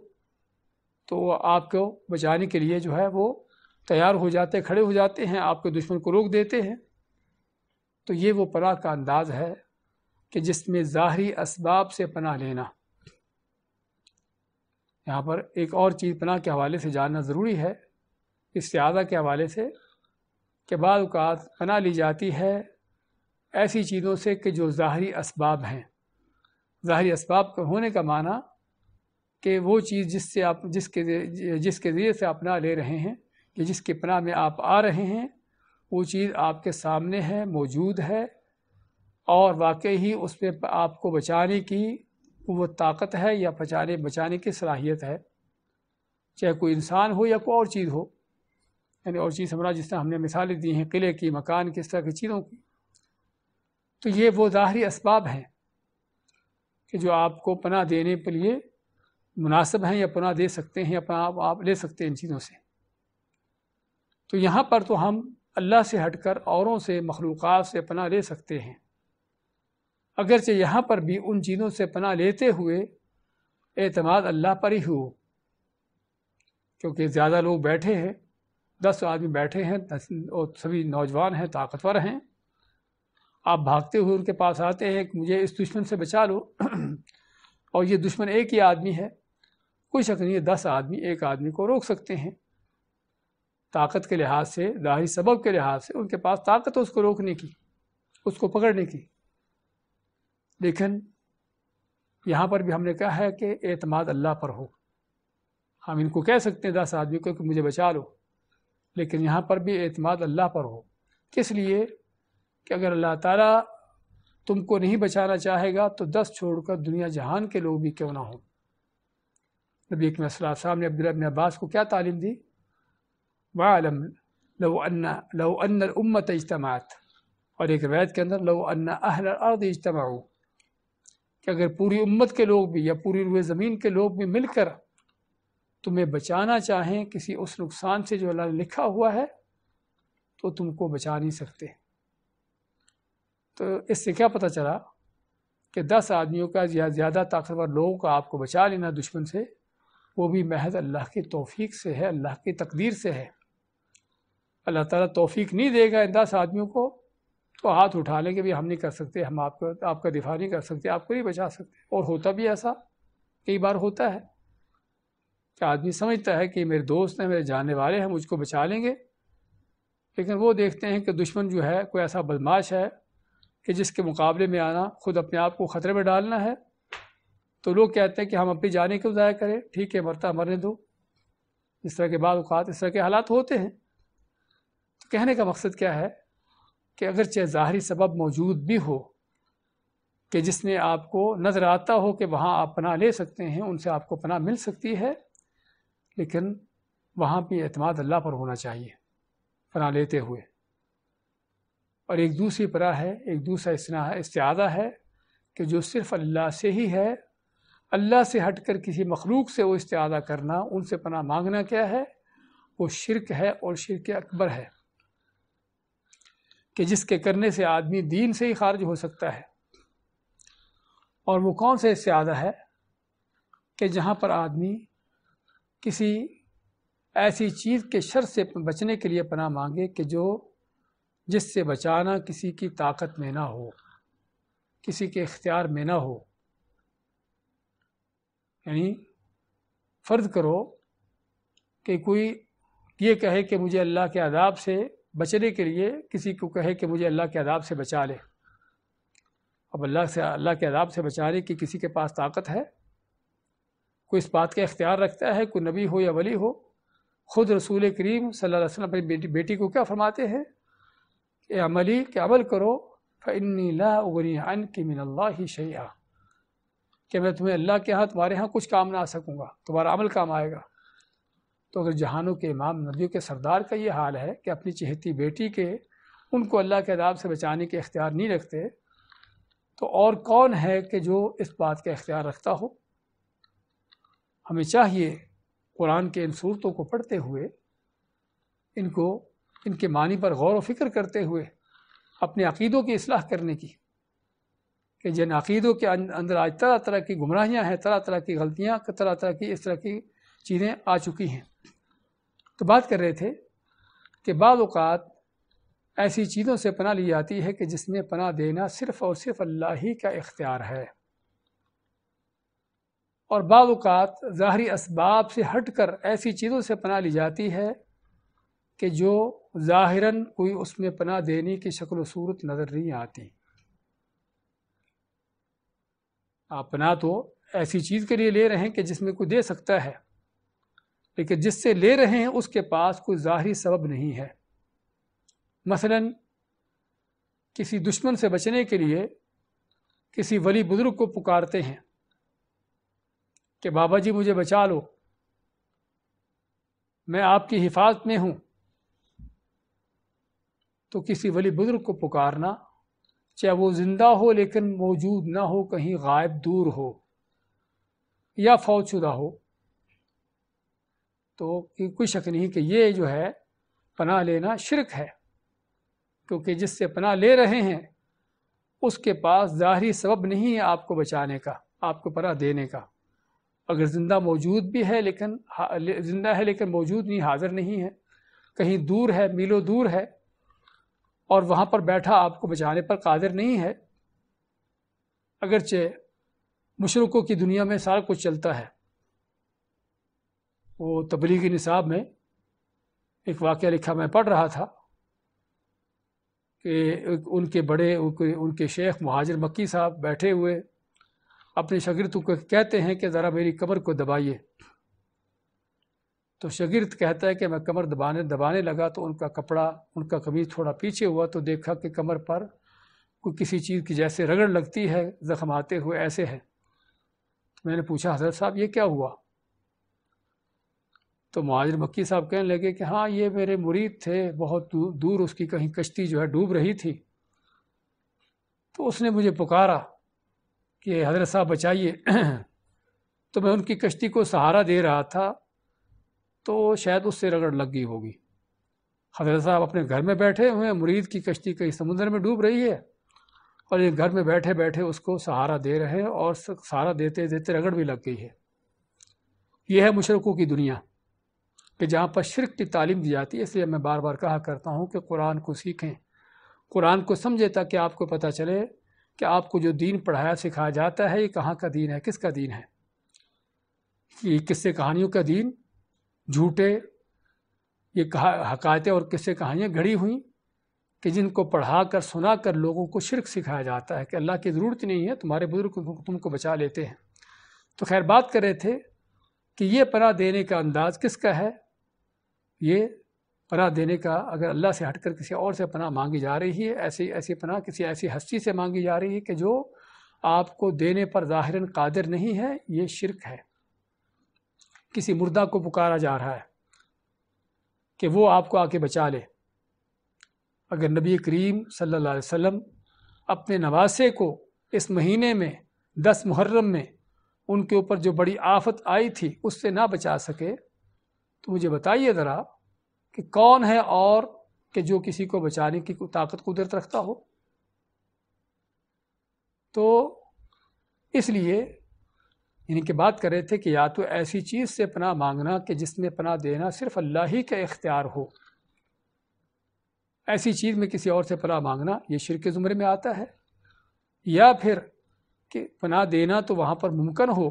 तो आपको बचाने के लिए जो है वो तैयार हो जाते खड़े हो जाते हैं आपके दुश्मन को रोक देते हैं तो ये वो पना का अंदाज़ है कि जिसमें ज़ाहरी इसबाब से पनाह लेना यहाँ पर एक और चीज़ पनाह के हवाले से जानना ज़रूरी है सियादा के हवाले से कि बाद पनाह ली जाती है ऐसी चीज़ों से कि जो ज़ाहरी इसबाब हैं ज़ाहरी इसबाब के होने का माना कि वो चीज़ जिससे आप जिसके जिसके ज़रिए से आप पनाह ले रहे हैं कि जिसके पनाह में आप आ रहे हैं वो चीज़ आपके सामने है मौजूद है और वाकई ही उस पर आपको बचाने की वो ताकत है या बचाने बचाने की सलाहियत है चाहे कोई इंसान हो या कोई और चीज़ हो यानी और चीज़ हमारा जिस तरह हमने मिसालें दी हैं किले की मकान किस इस तरह की चीज़ों की तो ये वो ज़ाहरी इसबाब हैं कि जो आपको पना देने के लिए मुनासिब हैं या पना दे सकते हैं या पना आप, आप ले सकते हैं इन चीज़ों से तो यहाँ पर तो हम अल्लाह से हटकर औरों से मखलूक़ात से पना ले सकते हैं अगरचे यहाँ पर भी उन चीज़ों से पना लेते हुए एतमाद अल्लाह पर ही हो क्योंकि ज़्यादा लोग बैठे हैं दस आदमी बैठे हैं और सभी नौजवान हैं ताकतवर हैं आप भागते हुए उनके पास आते हैं कि मुझे इस दुश्मन से बचा लो और ये दुश्मन एक ही आदमी है कोई शक नहीं है दस आदमी एक आदमी को रोक सकते हैं ताकत के लिहाज से दाही सबब के लिहाज से उनके पास ताकत है उसको रोकने की उसको पकड़ने की लेकिन यहाँ पर भी हमने कहा है कि एतमाद अल्लाह पर हो हम इनको कह सकते हैं दस आदमी को कि मुझे बचा लो लेकिन यहाँ पर भी एतमाद अल्लाह पर हो किस लिए कि अगर अल्लाह ताला तुमको नहीं बचाना चाहेगा तो दस छोड़कर दुनिया जहान के लोग भी क्यों ना हो नबी एक साहब ने अब्दुलबिन अब्बास को क्या तालीम दी वालम लो अन्ना लो उम्मत इजतमात और एक रवायत के अंदर लो अन्ना अहल अर्द इजतमाऊ कि अगर पूरी उम्मत के लोग भी या पूरी रुए ज़मीन के लोग भी मिलकर तुम्हें बचाना चाहें किसी उस नुकसान से जो अल्लाह ने लिखा हुआ है तो तुमको बचा नहीं सकते तो इससे क्या पता चला कि दस आदमियों का या ज़्यादा ताकतवर लोगों का आपको बचा लेना दुश्मन से वो भी महज अल्लाह की तोफ़ी से है अल्लाह की तकदीर से है अल्लाह ताला तोफ़ी नहीं देगा इन दस आदमियों को तो हाथ उठा लेंगे भी हम नहीं कर सकते हम आपको आपका दिफा नहीं कर सकते आपको नहीं बचा सकते और होता भी ऐसा कई बार होता है कि आदमी समझता है कि मेरे दोस्त हैं मेरे जाने वाले हैं मुझको बचा लेंगे लेकिन वो देखते हैं कि दुश्मन जो है कोई ऐसा बदमाश है कि जिसके मुकाबले में आना खुद अपने आप को ख़तरे में डालना है तो लोग कहते हैं कि हम अपनी जाने क्यों ज़ाया करें ठीक है मरता मरने दो इस तरह के बाद इस तरह के हालात होते हैं तो कहने का मकसद क्या है कि अगरचे ज़ाहरी सबब मौजूद भी हो कि जिसने आपको नज़र आता हो कि वहाँ आप पनाह ले सकते हैं उनसे आपको पनाह मिल सकती है लेकिन वहाँ भी अतमाद अल्लाह पर होना चाहिए पनाह लेते हुए और एक दूसरी पनाह है एक दूसरा इसना इस्तादा है कि जो सिर्फ़ अल्लाह से ही है अल्लाह से हट कर किसी मखलूक से वो इस्तादा करना उनसे पनाह मांगना क्या है वो शिरक है और शिरक अकबर है कि जिसके करने से आदमी दीन से ही खारिज हो सकता है और वो कौन से इससे आधा है कि जहाँ पर आदमी किसी ऐसी चीज़ के शर से बचने के लिए पना मांगे कि जो जिससे बचाना किसी की ताकत में ना हो किसी के इख्तियार में ना हो यानी फ़र्ज करो कि कोई ये कहे कि मुझे अल्लाह के आदाब से बचने के लिए किसी को कहे कि मुझे अल्लाह के अदाब से बचा ले अब अल्लाह से अल्लाह के अदाब से बचाने की किसी के पास ताकत है कोई इस बात का इख्तियार रखता है कोई नबी हो या वली हो खुद रसूल करीम सल्लल्लाहु अलैहि वसल्लम अपनी बेटी, बेटी को क्या फरमाते हैं कि अमली के अमल करो फ़नी लागनी अन मिनल्ला ही शैया कि मैं तुम्हें अल्लाह के यहाँ तुम्हारे यहाँ कुछ काम ना आ सकूँगा तुम्हारा अमल काम आएगा तो अगर जहानों के इमाम नदियों के सरदार का ये हाल है कि अपनी चहेती बेटी के उनको अल्लाह के अदाब से बचाने के अख्तियार नहीं रखते तो और कौन है कि जो इस बात का इख्तियार रखता हो हमें चाहिए कुरान के इन सूरतों को पढ़ते हुए इनको इनके मानी पर गौर व फिक्र करते हुए अपने अकीदों की असलाह करने की कि जिन अकीदों के अं-, अंदर आज तरह तरह की गुमराहियाँ हैं तरह तरह की गलतियाँ तरह तरह की इस तरह की चीज़ें आ चुकी हैं तो बात कर रहे थे कि बाद ऐसी चीज़ों से पना ली जाती है कि जिसमें पना देना सिर्फ़ और सिर्फ अल्लाह ही का इख्तियार है और बाद ज़ाहरी इसबाब से हट कर ऐसी चीज़ों से पना ली जाती है कि जो ज़ाहिरा कोई उसमें पना देने की शक्ल सूरत नज़र नहीं आती आप पना तो ऐसी चीज़ के लिए ले रहे हैं कि जिसमें कोई दे सकता है लेकिन जिससे ले रहे हैं उसके पास कोई ज़ाहरी सबब नहीं है मसलन किसी दुश्मन से बचने के लिए किसी वली बुज़ुर्ग को पुकारते हैं कि बाबा जी मुझे बचा लो मैं आपकी हिफाजत में हूँ तो किसी वली बुज़ुर्ग को पुकारना चाहे वो ज़िंदा हो लेकिन मौजूद ना हो कहीं गायब दूर हो या फौजशुदा हो तो कोई शक नहीं कि ये जो है पनाह लेना शिरक है क्योंकि जिससे पनाह ले रहे हैं उसके पास ज़ाहरी सबब नहीं है आपको बचाने का आपको पनाह देने का अगर ज़िंदा मौजूद भी है लेकिन ज़िंदा है लेकिन मौजूद नहीं हाज़िर नहीं है कहीं दूर है मीलों दूर है और वहाँ पर बैठा आपको बचाने पर कादिर नहीं है अगरचे मुशरक़ों की दुनिया में सारा कुछ चलता है वो तबलीगी निसाब में एक वाक़ लिखा मैं पढ़ रहा था कि उनके बड़े उनके उनके शेख महाजर मक्की साहब बैठे हुए अपने शगिरद को कहते हैं कि ज़रा मेरी कमर को दबाइए तो शगिरद कहता है कि मैं कमर दबाने दबाने लगा तो उनका कपड़ा उनका कमीज थोड़ा पीछे हुआ तो देखा कि कमर पर कोई किसी चीज़ की जैसे रगड़ लगती है ज़ख्म आते हुए ऐसे है तो मैंने पूछा हजरत साहब ये क्या हुआ तो महाजर मक्की साहब कहने लगे कि हाँ ये मेरे मुरीद थे बहुत दूर, दूर उसकी कहीं कश्ती जो है डूब रही थी तो उसने मुझे पुकारा कि हजरत साहब बचाइए तो मैं उनकी कश्ती को सहारा दे रहा था तो शायद उससे रगड़ लग गई होगी हजरत साहब अपने घर में बैठे हुए हैं मुरीद की कश्ती कहीं समुद्र में डूब रही है और ये घर में बैठे बैठे उसको सहारा दे रहे हैं और सहारा देते देते रगड़ भी लग गई है यह है मुशरकों की दुनिया कि जहाँ पर शिरक की तालीम दी जाती है इसलिए मैं बार बार कहा करता हूँ कि कुरान को सीखें कुरान को समझें ताकि आपको पता चले कि आपको जो दीन पढ़ाया सिखाया जाता है ये कहाँ का दीन है किसका दीन है ये किस्से कहानियों का दीन झूठे ये कहा हकायतें और किस्से कहानियाँ घड़ी हुई कि जिनको पढ़ा कर सुना कर लोगों को शिरक सिखाया जाता है कि अल्लाह की ज़रूरत नहीं है तुम्हारे बुज़ुर्ग तुमको बचा लेते हैं तो खैर बात कर रहे थे कि ये पना देने का अंदाज़ किसका है ये पनाह देने का अगर अल्लाह से हटकर किसी और से पनाह मांगी जा रही है ऐसी ऐसी पनाह किसी ऐसी हस्ती से मांगी जा रही है कि जो आपको देने पर ज़ाहिरन कादिर नहीं है ये शिरक है किसी मुर्दा को पुकारा जा रहा है कि वो आपको आके बचा ले अगर नबी करीम सल्लल्लाहु अलैहि वसल्लम अपने नवासे को इस महीने में दस मुहर्रम में उनके ऊपर जो बड़ी आफत आई थी उससे ना बचा सके तो मुझे बताइए ज़रा कि कौन है और कि जो किसी को बचाने की ताकत कुदरत रखता हो तो इसलिए इनकी बात कर रहे थे कि या तो ऐसी चीज़ से पनाह मांगना कि जिसमें पनाह देना सिर्फ अल्लाह ही का इख्तियार हो ऐसी चीज़ में किसी और से पनाह मांगना ये के ज़ुमरे में आता है या फिर कि पनाह देना तो वहाँ पर मुमकिन हो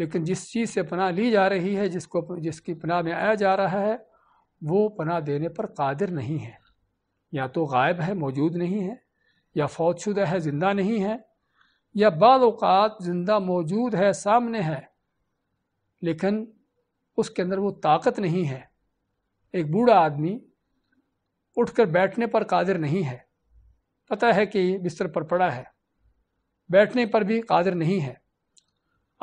लेकिन जिस चीज़ से पनाह ली जा रही है जिसको जिसकी पनाह में आया जा रहा है वो पनाह देने पर कादिर नहीं है या तो गायब है मौजूद नहीं है या फौजशुदा है ज़िंदा नहीं है या बाद ज़िंदा मौजूद है सामने है लेकिन उसके अंदर वो ताकत नहीं है एक बूढ़ा आदमी उठकर बैठने पर कादिर नहीं है पता है कि बिस्तर पर पड़ा है बैठने पर भी कादिर नहीं है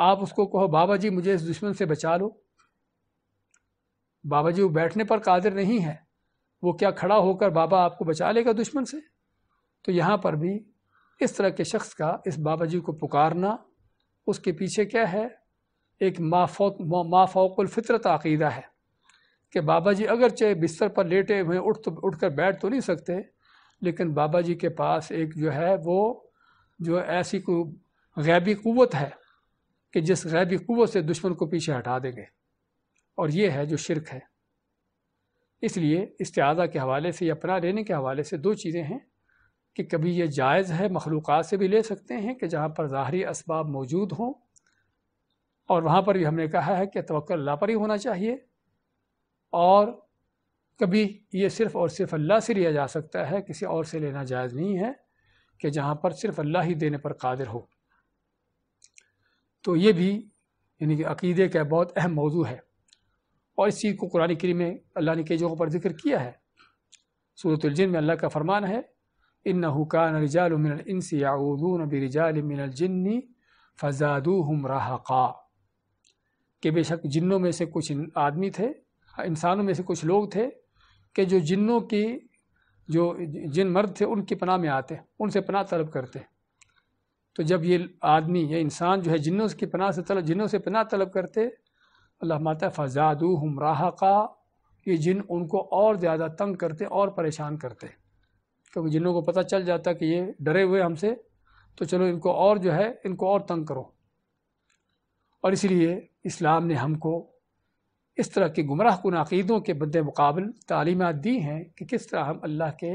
आप उसको कहो बाबा जी मुझे इस दुश्मन से बचा लो बाबा जी वो बैठने पर कादिर नहीं है वो क्या खड़ा होकर बाबा आपको बचा लेगा दुश्मन से तो यहाँ पर भी इस तरह के शख्स का इस बाबा जी को पुकारना उसके पीछे क्या है एक माफौत फितरत अकीदा है कि बाबा जी अगरचे बिस्तर पर लेटे हुए उठ तो उठ कर बैठ तो नहीं सकते लेकिन बाबा जी के पास एक जो है वो जो ऐसी को गैबी क़वत है कि जिस गैबी कुत से दुश्मन को पीछे हटा देंगे और ये है जो शिरक है इसलिए इस्तादा के हवाले से या पना लेने के हवाले से दो चीज़ें हैं कि कभी ये जायज़ है मखलूक से भी ले सकते हैं कि जहाँ पर ज़ाहरी इसबाब मौजूद हों और वहाँ पर भी हमने कहा है कि तवक्ल अल्लाह पर ही होना चाहिए और कभी ये सिर्फ़ और सिर्फ अल्लाह से लिया जा सकता है किसी और से लेना जायज़ नहीं है कि जहाँ पर सिर्फ अल्लाह ही देने पर कादिर हो तो ये भी यानी कि अकीदे का बहुत अहम मौजू है और इस चीज़ को कुरान करी में अल्लाह ने कई जगहों पर जिक्र किया है सूरतुलजिन में अल्लाह का फरमान है इन हुकान रजालमिनसी याऊदून फजादू हम रहा कि बेशक जिन्नों में से कुछ आदमी थे इंसानों में से कुछ लोग थे कि जो जिन्नों की जो जिन मर्द थे उनकी पनाह में आते उनसे पनाह तलब करते तो जब ये आदमी या इंसान जो है जिनों की पनाह से तलब जिनों से पनाह तलब करते अल्लाह माता फ़जादू हम का ये जिन उनको और ज़्यादा तंग करते और परेशान करते क्योंकि तो जिनों को पता चल जाता कि ये डरे हुए हमसे तो चलो इनको और जो है इनको और तंग करो और इसलिए इस्लाम ने हमको इस तरह के गुमराह कन अकीदों के बद मुकाबल तालीमत दी हैं कि किस तरह हम अल्लाह के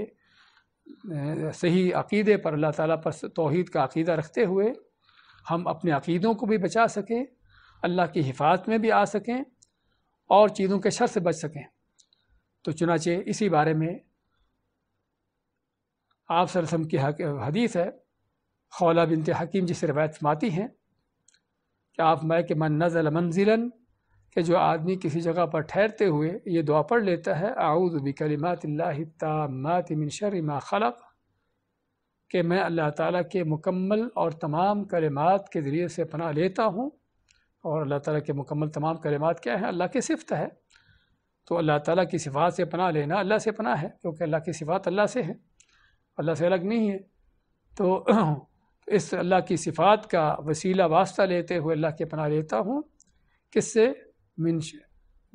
सही अकीदे पर अल्लाह ताला पर तोहद का अकीदा रखते हुए हम अपने अकीदों को भी बचा सकें अल्लाह की हिफाजत में भी आ सकें और चीज़ों के शर से बच सकें तो चुनाचे इसी बारे में आप सरसम की हदीस है खौला बिनते हकीम जिसे रवायत फरमाती हैं कि आप मैं के मन नज़ल मंजिलन कि जो आदमी किसी जगह पर ठहरते हुए ये दुआ पढ़ लेता है आऊद बिकलिमात तामात मिन शर मा खलक कि मैं अल्लाह ताला के मुकम्मल और तमाम कलिमात के ज़रिए से पनाह लेता हूँ और अल्लाह ताला के मुकम्मल तमाम कलिमात क्या हैं अल्लाह की सिफत है तो अल्लाह ताला की सिफात से पना लेना अल्लाह से पनाह है क्योंकि अल्लाह की सिफात अल्लाह से है अल्लाह से अलग नहीं है तो इस अल्लाह की सिफात का वसीला वास्ता लेते हुए अल्लाह के पना लेता हूँ किससे मिन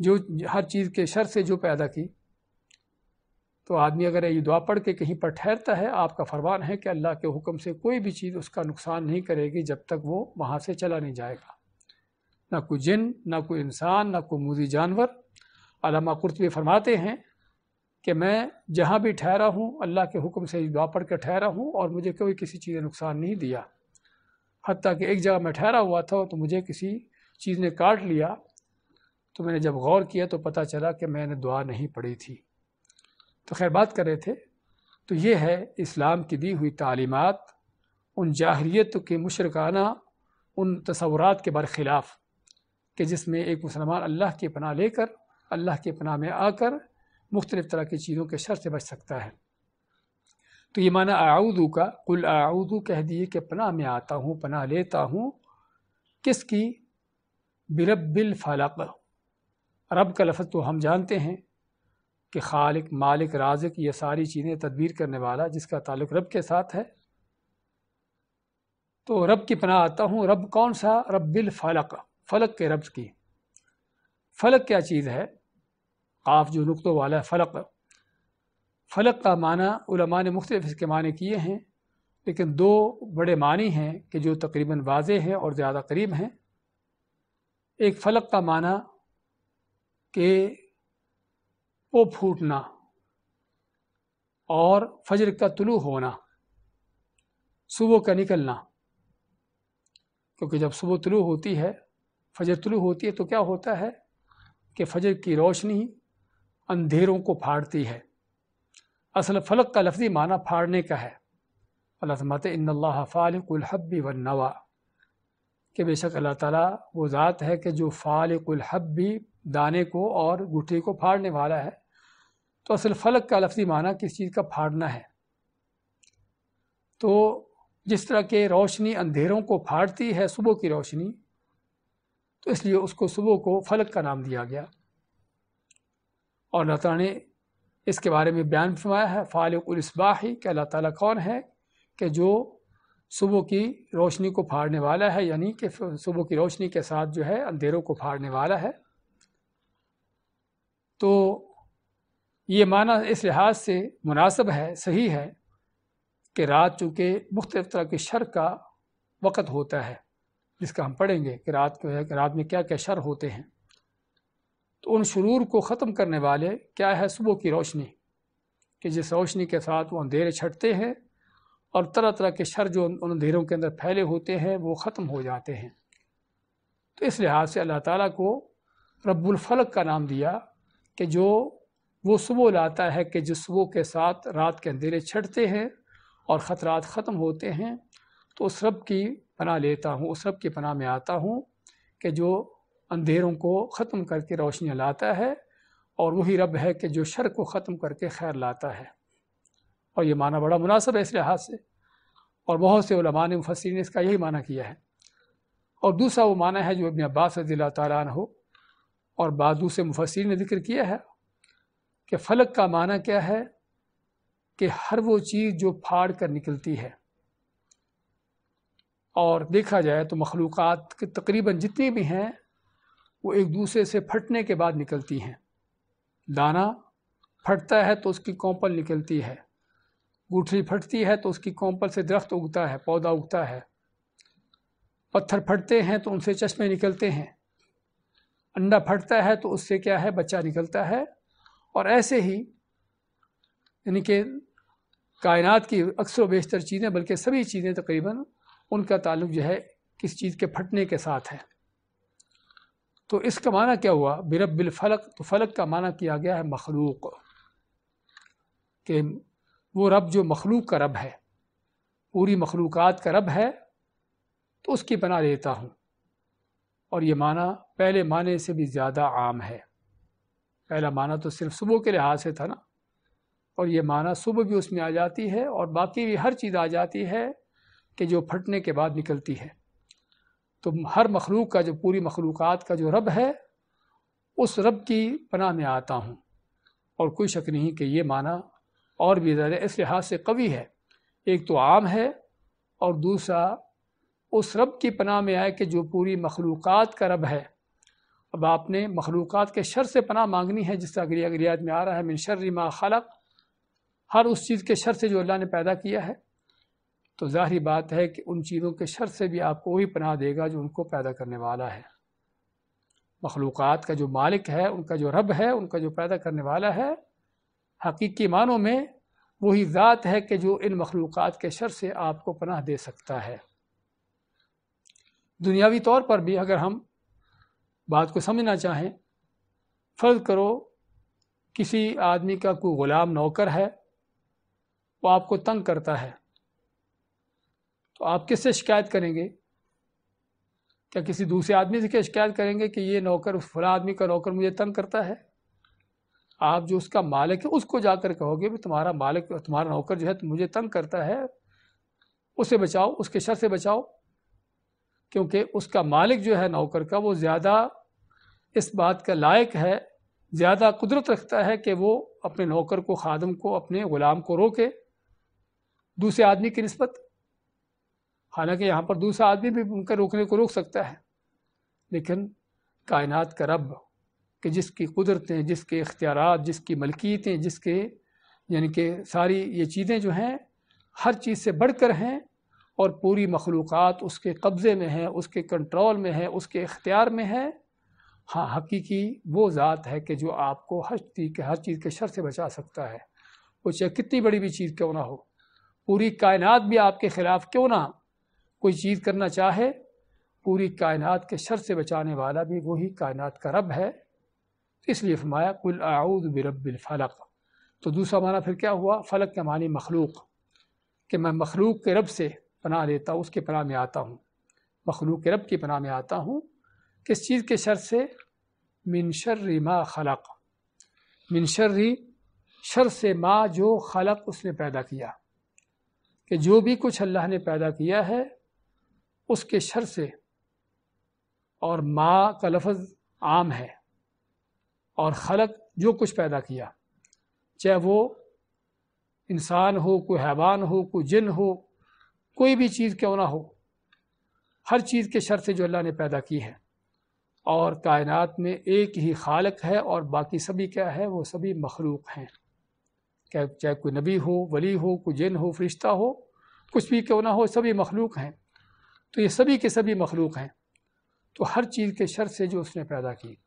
जो हर चीज़ के शर से जो पैदा की तो आदमी अगर ये दुआ पढ़ के कहीं पर ठहरता है आपका फरमान है कि अल्लाह के हुक्म से कोई भी चीज़ उसका नुकसान नहीं करेगी जब तक वो वहाँ से चला नहीं जाएगा ना कोई जिन ना कोई इंसान ना कोई मूजी जानवर अलामा कुर्तबी फरमाते हैं कि मैं जहाँ भी ठहरा हूँ अल्लाह के हुक्म से दुआ पढ़ कर ठहरा हूँ और मुझे कोई किसी चीज़ ने नुकसान नहीं दिया हती कि एक जगह मैं ठहरा हुआ था तो मुझे किसी चीज़ ने काट लिया तो मैंने जब गौर किया तो पता चला कि मैंने दुआ नहीं पढ़ी थी तो खैर बात कर रहे थे तो ये है इस्लाम की दी हुई तालीमत उन जाहरीत के मुशरकाना उन तस्वरत के बरखिलाफ़ कि जिसमें एक मुसलमान अल्लाह की पनाह लेकर अल्लाह के पनाह में आकर मुख्तलिफ़ तरह की चीज़ों के शर से बच सकता है तो ये माना आऊदू का कुल आऊदू कह दिए कि पनाह में आता हूँ पनाह लेता हूँ किसकी बिरबिल फलक रब का लफ्ज़ तो हम जानते हैं कि खालिक मालिक राजक ये सारी चीज़ें तदबीर करने वाला जिसका ताल्लुक रब के साथ है तो रब की पनाह आता हूँ रब कौन सा रबिल फलक फलक के रब की फलक क्या चीज़ है काफ जो नुकतों वाला है फलक फलक का माना उलमा ने मुख्तलिफ इसके माने किए हैं लेकिन दो बड़े मानी हैं कि जो तकरीबन वाज हैं और ज़्यादा करीब हैं एक फ़लक का माना कि वो फूटना और फजर का तुलू होना सुबह का निकलना क्योंकि जब सुबह तुलू होती है फजर तुलू होती है तो क्या होता है कि फजर की रोशनी अंधेरों को फाड़ती है असल फलक का लफ्ज़ी माना फाड़ने का है अल्लाह तमत इन्ला फ़ालकुलहब्बी व नवा कि बेशक अल्लाह ताला वो ज़ात है कि जो फ़ालकुलहब्बी दाने को और गुठे को फाड़ने वाला है तो असल फलक का लफ्जी माना किस चीज़ का फाड़ना है तो जिस तरह के रोशनी अंधेरों को फाड़ती है सुबह की रोशनी तो इसलिए उसको सुबह को फलक का नाम दिया गया और अल्लाह ताला ने इसके बारे में बयान फरमाया है फ़ालबाही कि अल्लाह ताला कौन है कि जो सुबह की रोशनी को फाड़ने वाला है यानी कि सुबह की रोशनी के साथ जो है अंधेरों को फाड़ने वाला है तो ये माना इस लिहाज से मुनासब है सही है कि रात चूँकि मुख्तलिफ तरह के शर का वक़्त होता है जिसका हम पढ़ेंगे कि रात को है कि रात में क्या क्या शर होते हैं तो उन शुरूर को ख़त्म करने वाले क्या है सुबह की रोशनी कि जिस रोशनी के साथ वो अंधेरे छटते हैं और तरह तरह के शर जो उन अंधेरों के अंदर फैले होते हैं वो ख़त्म हो जाते हैं तो इस लिहाज से अल्लाह ताला को रब्बुल फलक का नाम दिया कि जो वो सुबह लाता है कि जिस सुबह के साथ रात के अंधेरे छटते हैं और ख़तरात ख़त्म होते हैं तो उस रब की पनाह लेता हूँ उस रब की पनाह में आता हूँ कि जो अंधेरों को ख़त्म करके रोशनियाँ लाता है और वही रब है कि जो शर को ख़त्म करके खैर लाता है और ये माना बड़ा मुनासब है इस लिहाज से और बहुत से उलमा ने मुफसरी ने इसका यही माना किया है और दूसरा वो माना है जो अपने अब्बास रजील्ला ताली हो और बाद से मुफसर ने जिक्र किया है कि फलक का माना क्या है कि हर वो चीज़ जो फाड़ कर निकलती है और देखा जाए तो मखलूक़ के तकरीबन जितनी भी हैं वो एक दूसरे से फटने के बाद निकलती हैं दाना फटता है तो उसकी कौपल निकलती है गुठली फटती है तो उसकी कौपल से दरख्त उगता है पौधा उगता है पत्थर फटते हैं तो उनसे चश्मे निकलते हैं अंडा फटता है तो उससे क्या है बच्चा निकलता है और ऐसे ही यानी कि कायनात की अक्सर बेशतर चीज़ें बल्कि सभी चीज़ें तकरीबन उनका ताल्लुक जो है किस चीज़ के फटने के साथ है तो इसका माना क्या हुआ बिरबिल फलक तो फलक का माना किया गया है मखलूक के वो रब जो मखलूक का रब है पूरी मखलूक़ात का रब है तो उसकी बना लेता हूँ और ये माना पहले माने से भी ज़्यादा आम है पहला माना तो सिर्फ सुबह के लिहाज से था ना और ये माना सुबह भी उसमें आ जाती है और बाकी भी हर चीज़ आ जाती है कि जो फटने के बाद निकलती है तो हर मखलूक का जो पूरी मखलूक का जो रब है उस रब की पनाह में आता हूँ और कोई शक नहीं कि ये माना और भी ज़्यादा इस लिहाज से कवि है एक तो आम है और दूसरा उस रब की पनाह में आए कि जो पूरी मखलूक़ात का रब है अब आपने मखलूक़ के शर से पनाह मांगनी है जिससे अगली अगलियात में आ रहा है मिन शर्र मा खलक हर उस चीज़ के शर से जो अल्लाह ने पैदा किया है तो ज़ाहरी बात है कि उन चीज़ों के शर से भी आपको वही पनाह देगा जो उनको पैदा करने वाला है मखलूक़ात का जो मालिक है उनका जो रब है उनका जो पैदा करने वाला है हकीकी मानों में वही ज़ात है कि जो इन मखलूक़ात के शर से आपको पनाह दे सकता है दुनियावी तौर पर भी अगर हम बात को समझना चाहें फ़र्ज़ करो किसी आदमी का कोई ग़ुलाम नौकर है वो आपको तंग करता है तो आप किससे शिकायत करेंगे क्या किसी दूसरे आदमी से क्या शिकायत करेंगे कि ये नौकर उस फला आदमी का नौकर मुझे तंग करता है आप जो उसका मालिक है उसको जाकर कहोगे भी तुम्हारा मालिक तुम्हारा नौकर जो है तो मुझे तंग करता है उससे बचाओ उसके शर से बचाओ क्योंकि उसका मालिक जो है नौकर का वो ज़्यादा इस बात का लायक है ज़्यादा कुदरत रखता है कि वो अपने नौकर को खादम को अपने ग़ुलाम को रोके दूसरे आदमी की नस्बत हालांकि यहाँ पर दूसरा आदमी भी उनके रोकने को रोक सकता है लेकिन कायनात का रब कि जिसकी कुदरतें जिसके इख्तियार जिसकी मलकियतें जिसके यानी कि सारी ये चीज़ें जो हैं हर चीज़ से बढ़कर हैं और पूरी मखलूक़ात उसके कब्ज़े में है उसके कंट्रोल में है उसके इख्तियार में है हाँ हकीकी वो ज़ात है कि जो आपको हर चीज़ के हर चीज़ के शर से बचा सकता है वो चाहे कितनी बड़ी भी चीज़ क्यों ना हो पूरी कायनात भी आपके ख़िलाफ़ क्यों ना कोई चीज़ करना चाहे पूरी कायनात के शर से बचाने वाला भी वही कायनात का रब है तो इसलिए फरमाया कुल आऊद बिरबिलफ़लक तो दूसरा माना फिर क्या हुआ फ़लक के मानी मखलूक कि मैं मखलूक के रब से पनाह लेता हूँ उसके पनाह में आता हूँ मखलूक रब की पनाह में आता हूँ किस चीज़ के शर से मिनशर्री माँ खलक मिनशर्री शर से माँ जो खलक उसने पैदा किया कि जो भी कुछ अल्लाह ने पैदा किया है उसके शर से और माँ का लफज आम है और खलक जो कुछ पैदा किया चाहे वो इंसान हो कोई हैवान हो कोई जिन हो कोई भी चीज़ क्यों ना हो हर चीज़ के शर से जो अल्लाह ने पैदा की है और कायनात में एक ही खालक है और बाकी सभी क्या है वो सभी मखलूक हैं क्या चाहे कोई नबी हो वली हो कोई जिन हो फरिश्ता हो कुछ भी क्यों ना हो सभी मखलूक हैं तो ये सभी के सभी मखलूक हैं तो हर चीज़ के शर से जो उसने पैदा की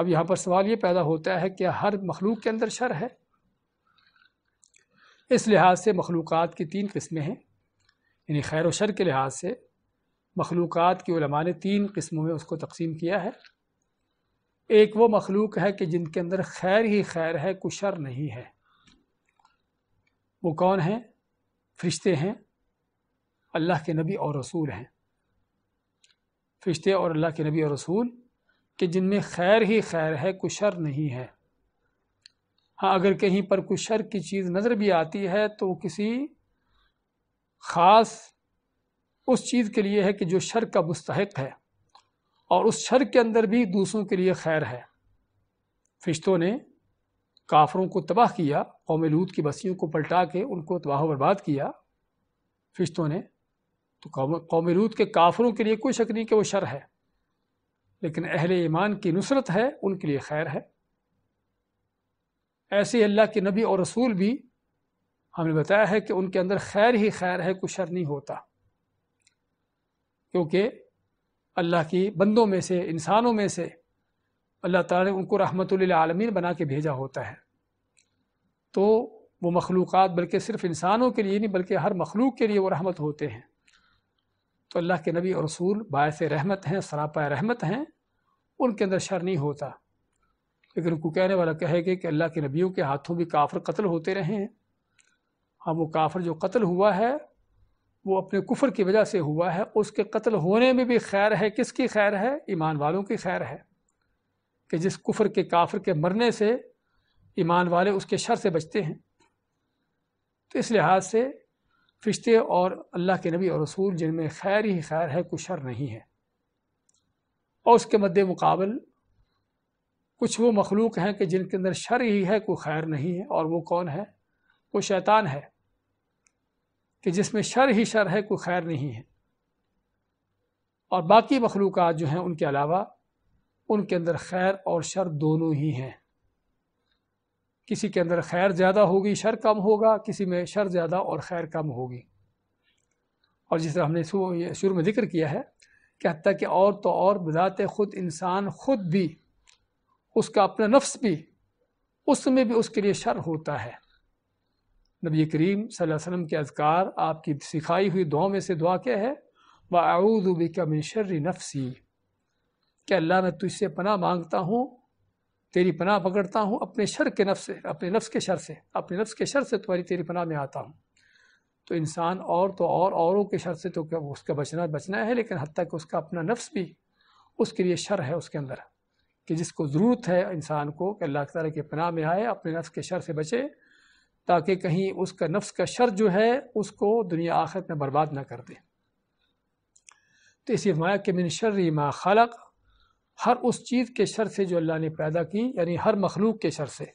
अब यहाँ पर सवाल ये पैदा होता है कि हर मखलूक के अंदर शर है इस लिहाज से मखलूक़ात की तीन किस्में हैं यानी खैर व शर के लिहाज से मखलूक़ के उलमा ने तीन किस्मों में उसको तकसीम किया है एक वो मखलूक है कि जिनके अंदर खैर ही खैर है कुछ शर नहीं है वो कौन हैं फरिश्ते हैं अल्लाह के नबी और रसूल हैं फरिश्ते और अल्लाह के नबी और रसूल कि जिनमें खैर ही खैर है कुछ शर नहीं है हाँ अगर कहीं पर कुछ शर की चीज़ नज़र भी आती है तो किसी ख़ास उस चीज़ के लिए है कि जो शर का मुस्तक है और उस शर के अंदर भी दूसरों के लिए खैर है फिश्तों ने काफरों को तबाह किया कौम लूत की बस्तियों को पलटा के उनको तबाह बर्बाद किया फिश्तों ने तो कौम के काफरों के लिए कोई शक नहीं कि वो शर है लेकिन अहल ईमान की नुसरत है उनके लिए खैर है ऐसे अल्लाह के नबी और रसूल भी हमने बताया है कि उनके अंदर खैर ही खैर है कुछ शर नहीं होता क्योंकि अल्लाह की बंदों में से इंसानों में से अल्लाह ताला ने उनको रहमत आलमीन बना के भेजा होता है तो वो मखलूक़ बल्कि सिर्फ इंसानों के लिए नहीं बल्कि हर मखलूक के लिए वो रहमत होते हैं तो अल्लाह के नबी और रसूल बायस रहमत हैं सरापा रहमत हैं उनके अंदर शर नहीं होता लेकिन उनको कहने वाला कहेगा कि अल्लाह के नबियों के हाथों भी काफर कत्ल होते रहे हैं हाँ वो काफ़र जो कत्ल हुआ है वो अपने कुफर की वजह से हुआ है उसके कत्ल होने में भी खैर है किसकी खैर है ईमान वालों की खैर है कि जिस कुफर के काफर के मरने से ईमान वाले उसके शर से बचते हैं तो इस लिहाज से फिश्ते और अल्लाह के नबी और रसूल जिनमें खैर ही खैर है कुछ शर नहीं है और उसके मद्द मुकाबल कुछ वो मखलूक हैं कि जिनके अंदर शर ही है कोई खैर नहीं है और वो कौन है वो शैतान है कि जिसमें शर ही शर है कोई खैर नहीं है और बाकी मखलूक जो हैं उनके अलावा उनके अंदर खैर और शर दोनों ही हैं किसी के अंदर खैर ज़्यादा होगी शर कम होगा किसी में शर ज़्यादा और खैर कम होगी और जिस तरह हमने शुरू में जिक्र किया है कि हती कि और तो और बदात ख़ुद इंसान ख़ुद भी उसका अपना नफ्स भी उसमें भी उसके लिए शर होता है नबी करीम वसल्लम के अजकार आपकी सिखाई हुई दुआ में से दुआ क्या है व आऊदबी का मिनशर नफसी कि अल्लाह मैं तुझसे पनाह मांगता हूँ तेरी पनाह पकड़ता हूँ अपने शर के नफ से अपने नफ्स के शर से अपने नफ्स के शर से तुम्हारी तेरी पनाह में आता हूँ तो इंसान और तो और औरों के शर से तो क्या उसका बचना बचना है लेकिन हती कि उसका अपना नफ्स भी उसके लिए शर है उसके अंदर कि जिसको ज़रूरत है इंसान को कि अल्लाह तला के पनाह में आए अपने नफ्स के शर से बचे ताकि कहीं उसका नफ्स का शर जो है उसको दुनिया आखिरत में बर्बाद ना कर दे तो इसी माया के मिन शर्र मा खलक हर उस चीज़ के शर से जो अल्लाह ने पैदा की यानी हर मखलूक के शर से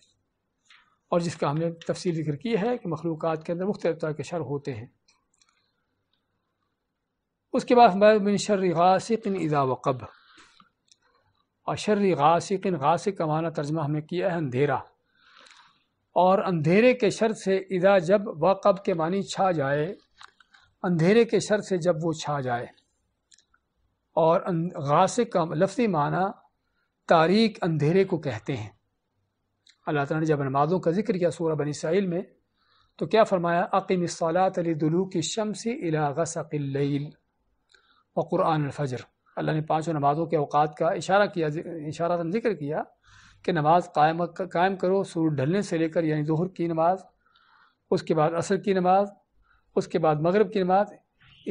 और जिसका हमने तफसील जिक्र की है कि मखलूक के अंदर मुख्त तरह के शर होते हैं उसके बाद हमारे मिन शर्र इज़ा वक़ब और शर्र गासिक गासिक का माना तर्जमा हमने किया है अंधेरा और अंधेरे के शर से इदा जब वाकब के मानी छा जाए अंधेरे के शर से जब वो छा जाए और अं-, गासे का लफ्ज़ी माना तारीख अंधेरे को कहते हैं अल्लाह ताला ने जब नमाज़ों का जिक्र किया सूरह बनी साइल में तो क्या फरमाया अकीम सलात दुलू की शमसी इलागसकिल व क़ुरान फ़जर अल्लाह ने पाँचों नमाज़ों के अवकात का इशारा किया इशारा जिक्र किया कि नमाज़ कायम कायम करो सूर ढलने से लेकर यानी दोहर की नमाज़ उसके बाद असर की नमाज़ उसके बाद मगरब की नमाज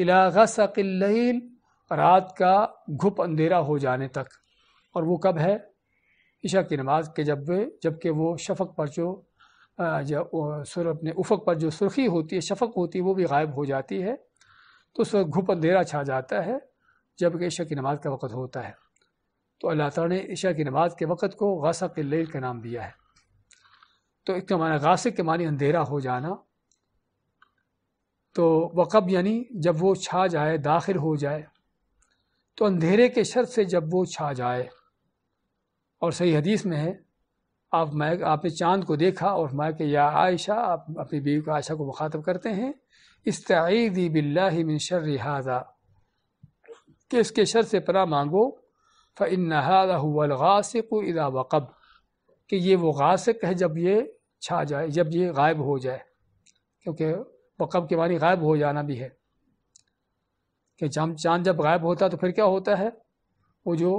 इलागा सकिल्लिल रात का घुप अंधेरा हो जाने तक और वो कब है ईशा की नमाज के जब जबकि वो शफक पर जो जब सुर अपने उफक पर जो सुर्खी होती है शफक होती है वो भी गायब हो जाती है तो उस वक्त घुप अंधेरा छा जाता है जबकि ईशा की नमाज का वक़्त होता है तो अल्लाह ताला ने इशा की नमाज के वक़्त को के लेल का नाम दिया है तो इसका तो माना गासक के मानी अंधेरा हो जाना तो वक़ब यानी जब वो छा जाए दाखिल हो जाए तो अंधेरे के शर्त से जब वो छा जाए और सही हदीस में है आप मैं आपने चांद को देखा और मैं कि या आयशा आप अपनी बीवी को आयशा को मुखातब करते हैं इस्ती बिल्ला मिन शर हाजा कि इसके शर से परा मांगो फ़िन नहादा हुआलगासिक इदा वक़ब कि ये वो गासिक है जब ये छा जाए जब ये गायब हो जाए क्योंकि वक़ब के बारी गायब हो जाना भी है कि जब चाँद जब गायब होता है तो फिर क्या होता है वो जो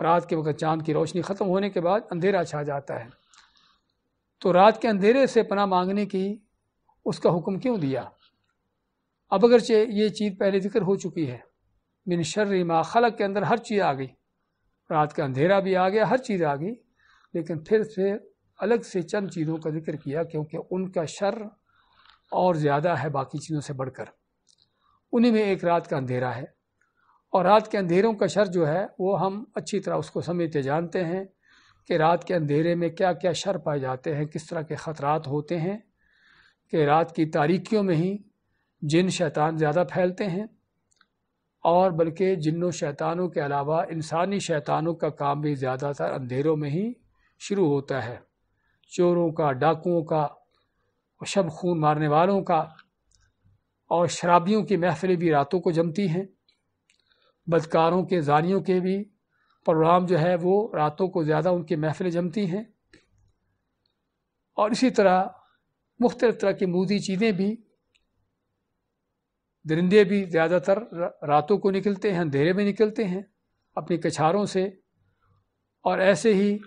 रात के वक्त चांद की रोशनी ख़त्म होने के बाद अंधेरा छा जाता है तो रात के अंधेरे से पना मांगने की उसका हुक्म क्यों दिया अब अगरचे ये चीज़ पहले जिक्र हो चुकी है बिन शर्र मा खलक के अंदर हर चीज़ आ गई रात का अंधेरा भी आ गया हर चीज़ आ गई लेकिन फिर से अलग से चंद चीज़ों का जिक्र किया क्योंकि उनका शर और ज़्यादा है बाकी चीज़ों से बढ़कर उन्हीं में एक रात का अंधेरा है और रात के अंधेरों का शर जो है वो हम अच्छी तरह उसको समझते जानते हैं कि रात के अंधेरे में क्या क्या शर पाए जाते हैं किस तरह के ख़तरात होते हैं कि रात की तारीखियों में ही जिन शैतान ज़्यादा फैलते हैं और बल्कि जिनों शैतानों के अलावा इंसानी शैतानों का काम भी ज़्यादातर अंधेरों में ही शुरू होता है चोरों का डाकुओं का शब खून मारने वालों का और शराबियों की महफिलें भी रातों को जमती हैं बदकारों के जानियों के भी प्रोग्राम जो है वो रातों को ज़्यादा उनकी महफिलें जमती हैं और इसी तरह मुख्तलिफ़ तरह की मूदी चीज़ें भी दरिंदे भी ज़्यादातर रातों को निकलते हैं अंधेरे में निकलते हैं अपनी कछारों से और ऐसे ही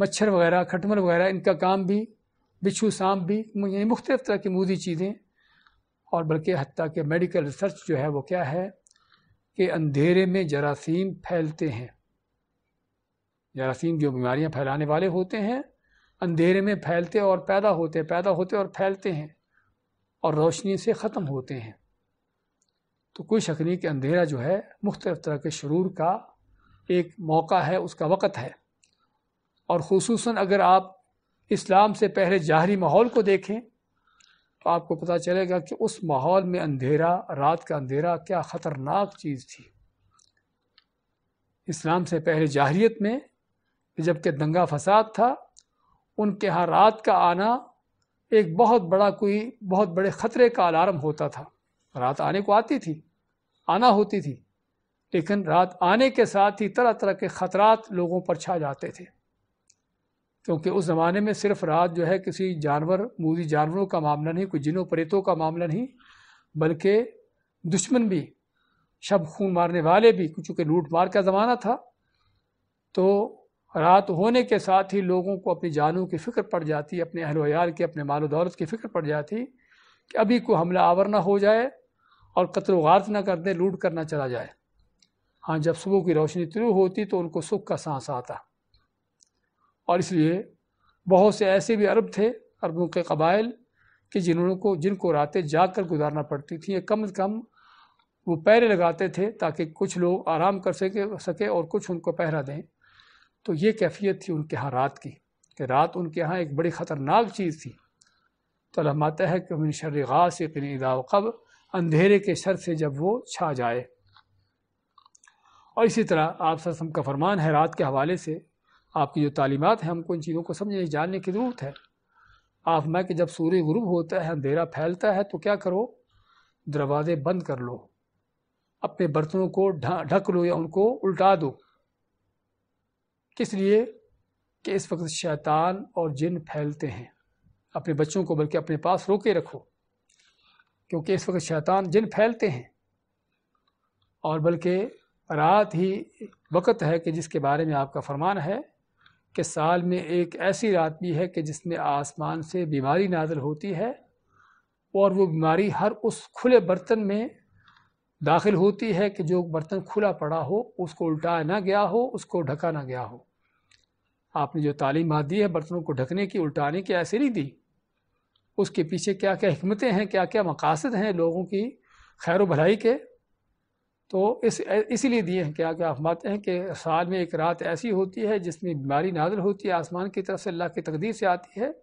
मच्छर वगैरह खटमल वगैरह इनका काम भी बिच्छू सांप भी यानी मुख्तलिफ तरह की मूदी चीज़ें और बल्कि हती के मेडिकल रिसर्च जो है वो क्या है कि अंधेरे में जरासीम फैलते हैं जरासीम जो बीमारियां फैलाने वाले होते हैं अंधेरे में फैलते और पैदा होते पैदा होते और फैलते हैं और रोशनी से ख़त्म होते हैं तो कोई शक नहीं कि अंधेरा जो है मुख्तलिफ़ तरह के शरूर का एक मौका है उसका वक़्त है और खसूस अगर आप इस्लाम से पहले जाहरी माहौल को देखें तो आपको पता चलेगा कि उस माहौल में अंधेरा रात का अंधेरा क्या ख़तरनाक चीज़ थी इस्लाम से पहले जाहरीत में जबकि दंगा फसाद था उनके यहाँ रात का आना एक बहुत बड़ा कोई बहुत बड़े ख़तरे का अलार्म होता था रात आने को आती थी आना होती थी लेकिन रात आने के साथ ही तरह तरह के ख़तरात लोगों पर छा जाते थे क्योंकि उस ज़माने में सिर्फ रात जो है किसी जानवर मूवी जानवरों का मामला नहीं कोई जिनों परेतों का मामला नहीं बल्कि दुश्मन भी शब खून मारने वाले भी चूँकि लूट मार का ज़माना था तो रात होने के साथ ही लोगों को अपनी जानों की फ़िक्र पड़ जाती अपने अहलोयाल की अपने मालो दौलत की फ़िक्र पड़ जाती कि अभी को हमला आवर ना हो जाए और कत्ल वारत ना कर दे लूट करना चला जाए हाँ जब सुबह की रोशनी शुरू होती तो उनको सुख का सांस आता और इसलिए बहुत से ऐसे भी अरब थे अरबों के कबाइल कि जिन्होंने को जिनको रातें जा कर गुजारना पड़ती थी कम अज़ कम वो पैरे लगाते थे ताकि कुछ लोग आराम कर सके सके और कुछ उनको पहरा दें तो ये कैफियत थी उनके यहाँ रात की कि रात उनके यहाँ एक बड़ी ख़तरनाक चीज़ थी तो लहमाता है कि मिन शर गासिकिन इदाकब अंधेरे के शर से जब वो छा जाए और इसी तरह आप सम का फरमान है रात के हवाले से आपकी जो तालीमत हैं हमको इन चीज़ों को समझने जानने की ज़रूरत है आप मैं कि जब सूर्य गुरूब होता है अंधेरा फैलता है तो क्या करो दरवाज़े बंद कर लो अपने बर्तनों को ढक लो या उनको उल्टा दो किस लिए कि इस वक्त शैतान और जिन फैलते हैं अपने बच्चों को बल्कि अपने पास रोके रखो क्योंकि इस वक्त शैतान जिन फैलते हैं और बल्कि रात ही वक़्त है कि जिसके बारे में आपका फरमान है कि साल में एक ऐसी रात भी है कि जिसमें आसमान से बीमारी नाजल होती है और वो बीमारी हर उस खुले बर्तन में दाखिल होती है कि जो बर्तन खुला पड़ा हो उसको उल्टाया ना गया हो उसको ढका ना गया हो आपने जो तालीम दी है बर्तनों को ढकने की उल्टाने की ऐसे नहीं दी उसके पीछे क्या क्या हमतें हैं क्या क्या मकासद हैं लोगों की खैर भलाई के तो इस इसीलिए दिए हैं क्या क्या फरमाते हैं कि साल में एक रात ऐसी होती है जिसमें बीमारी नाजिल होती है आसमान की तरफ से अल्लाह की तकदीर से आती है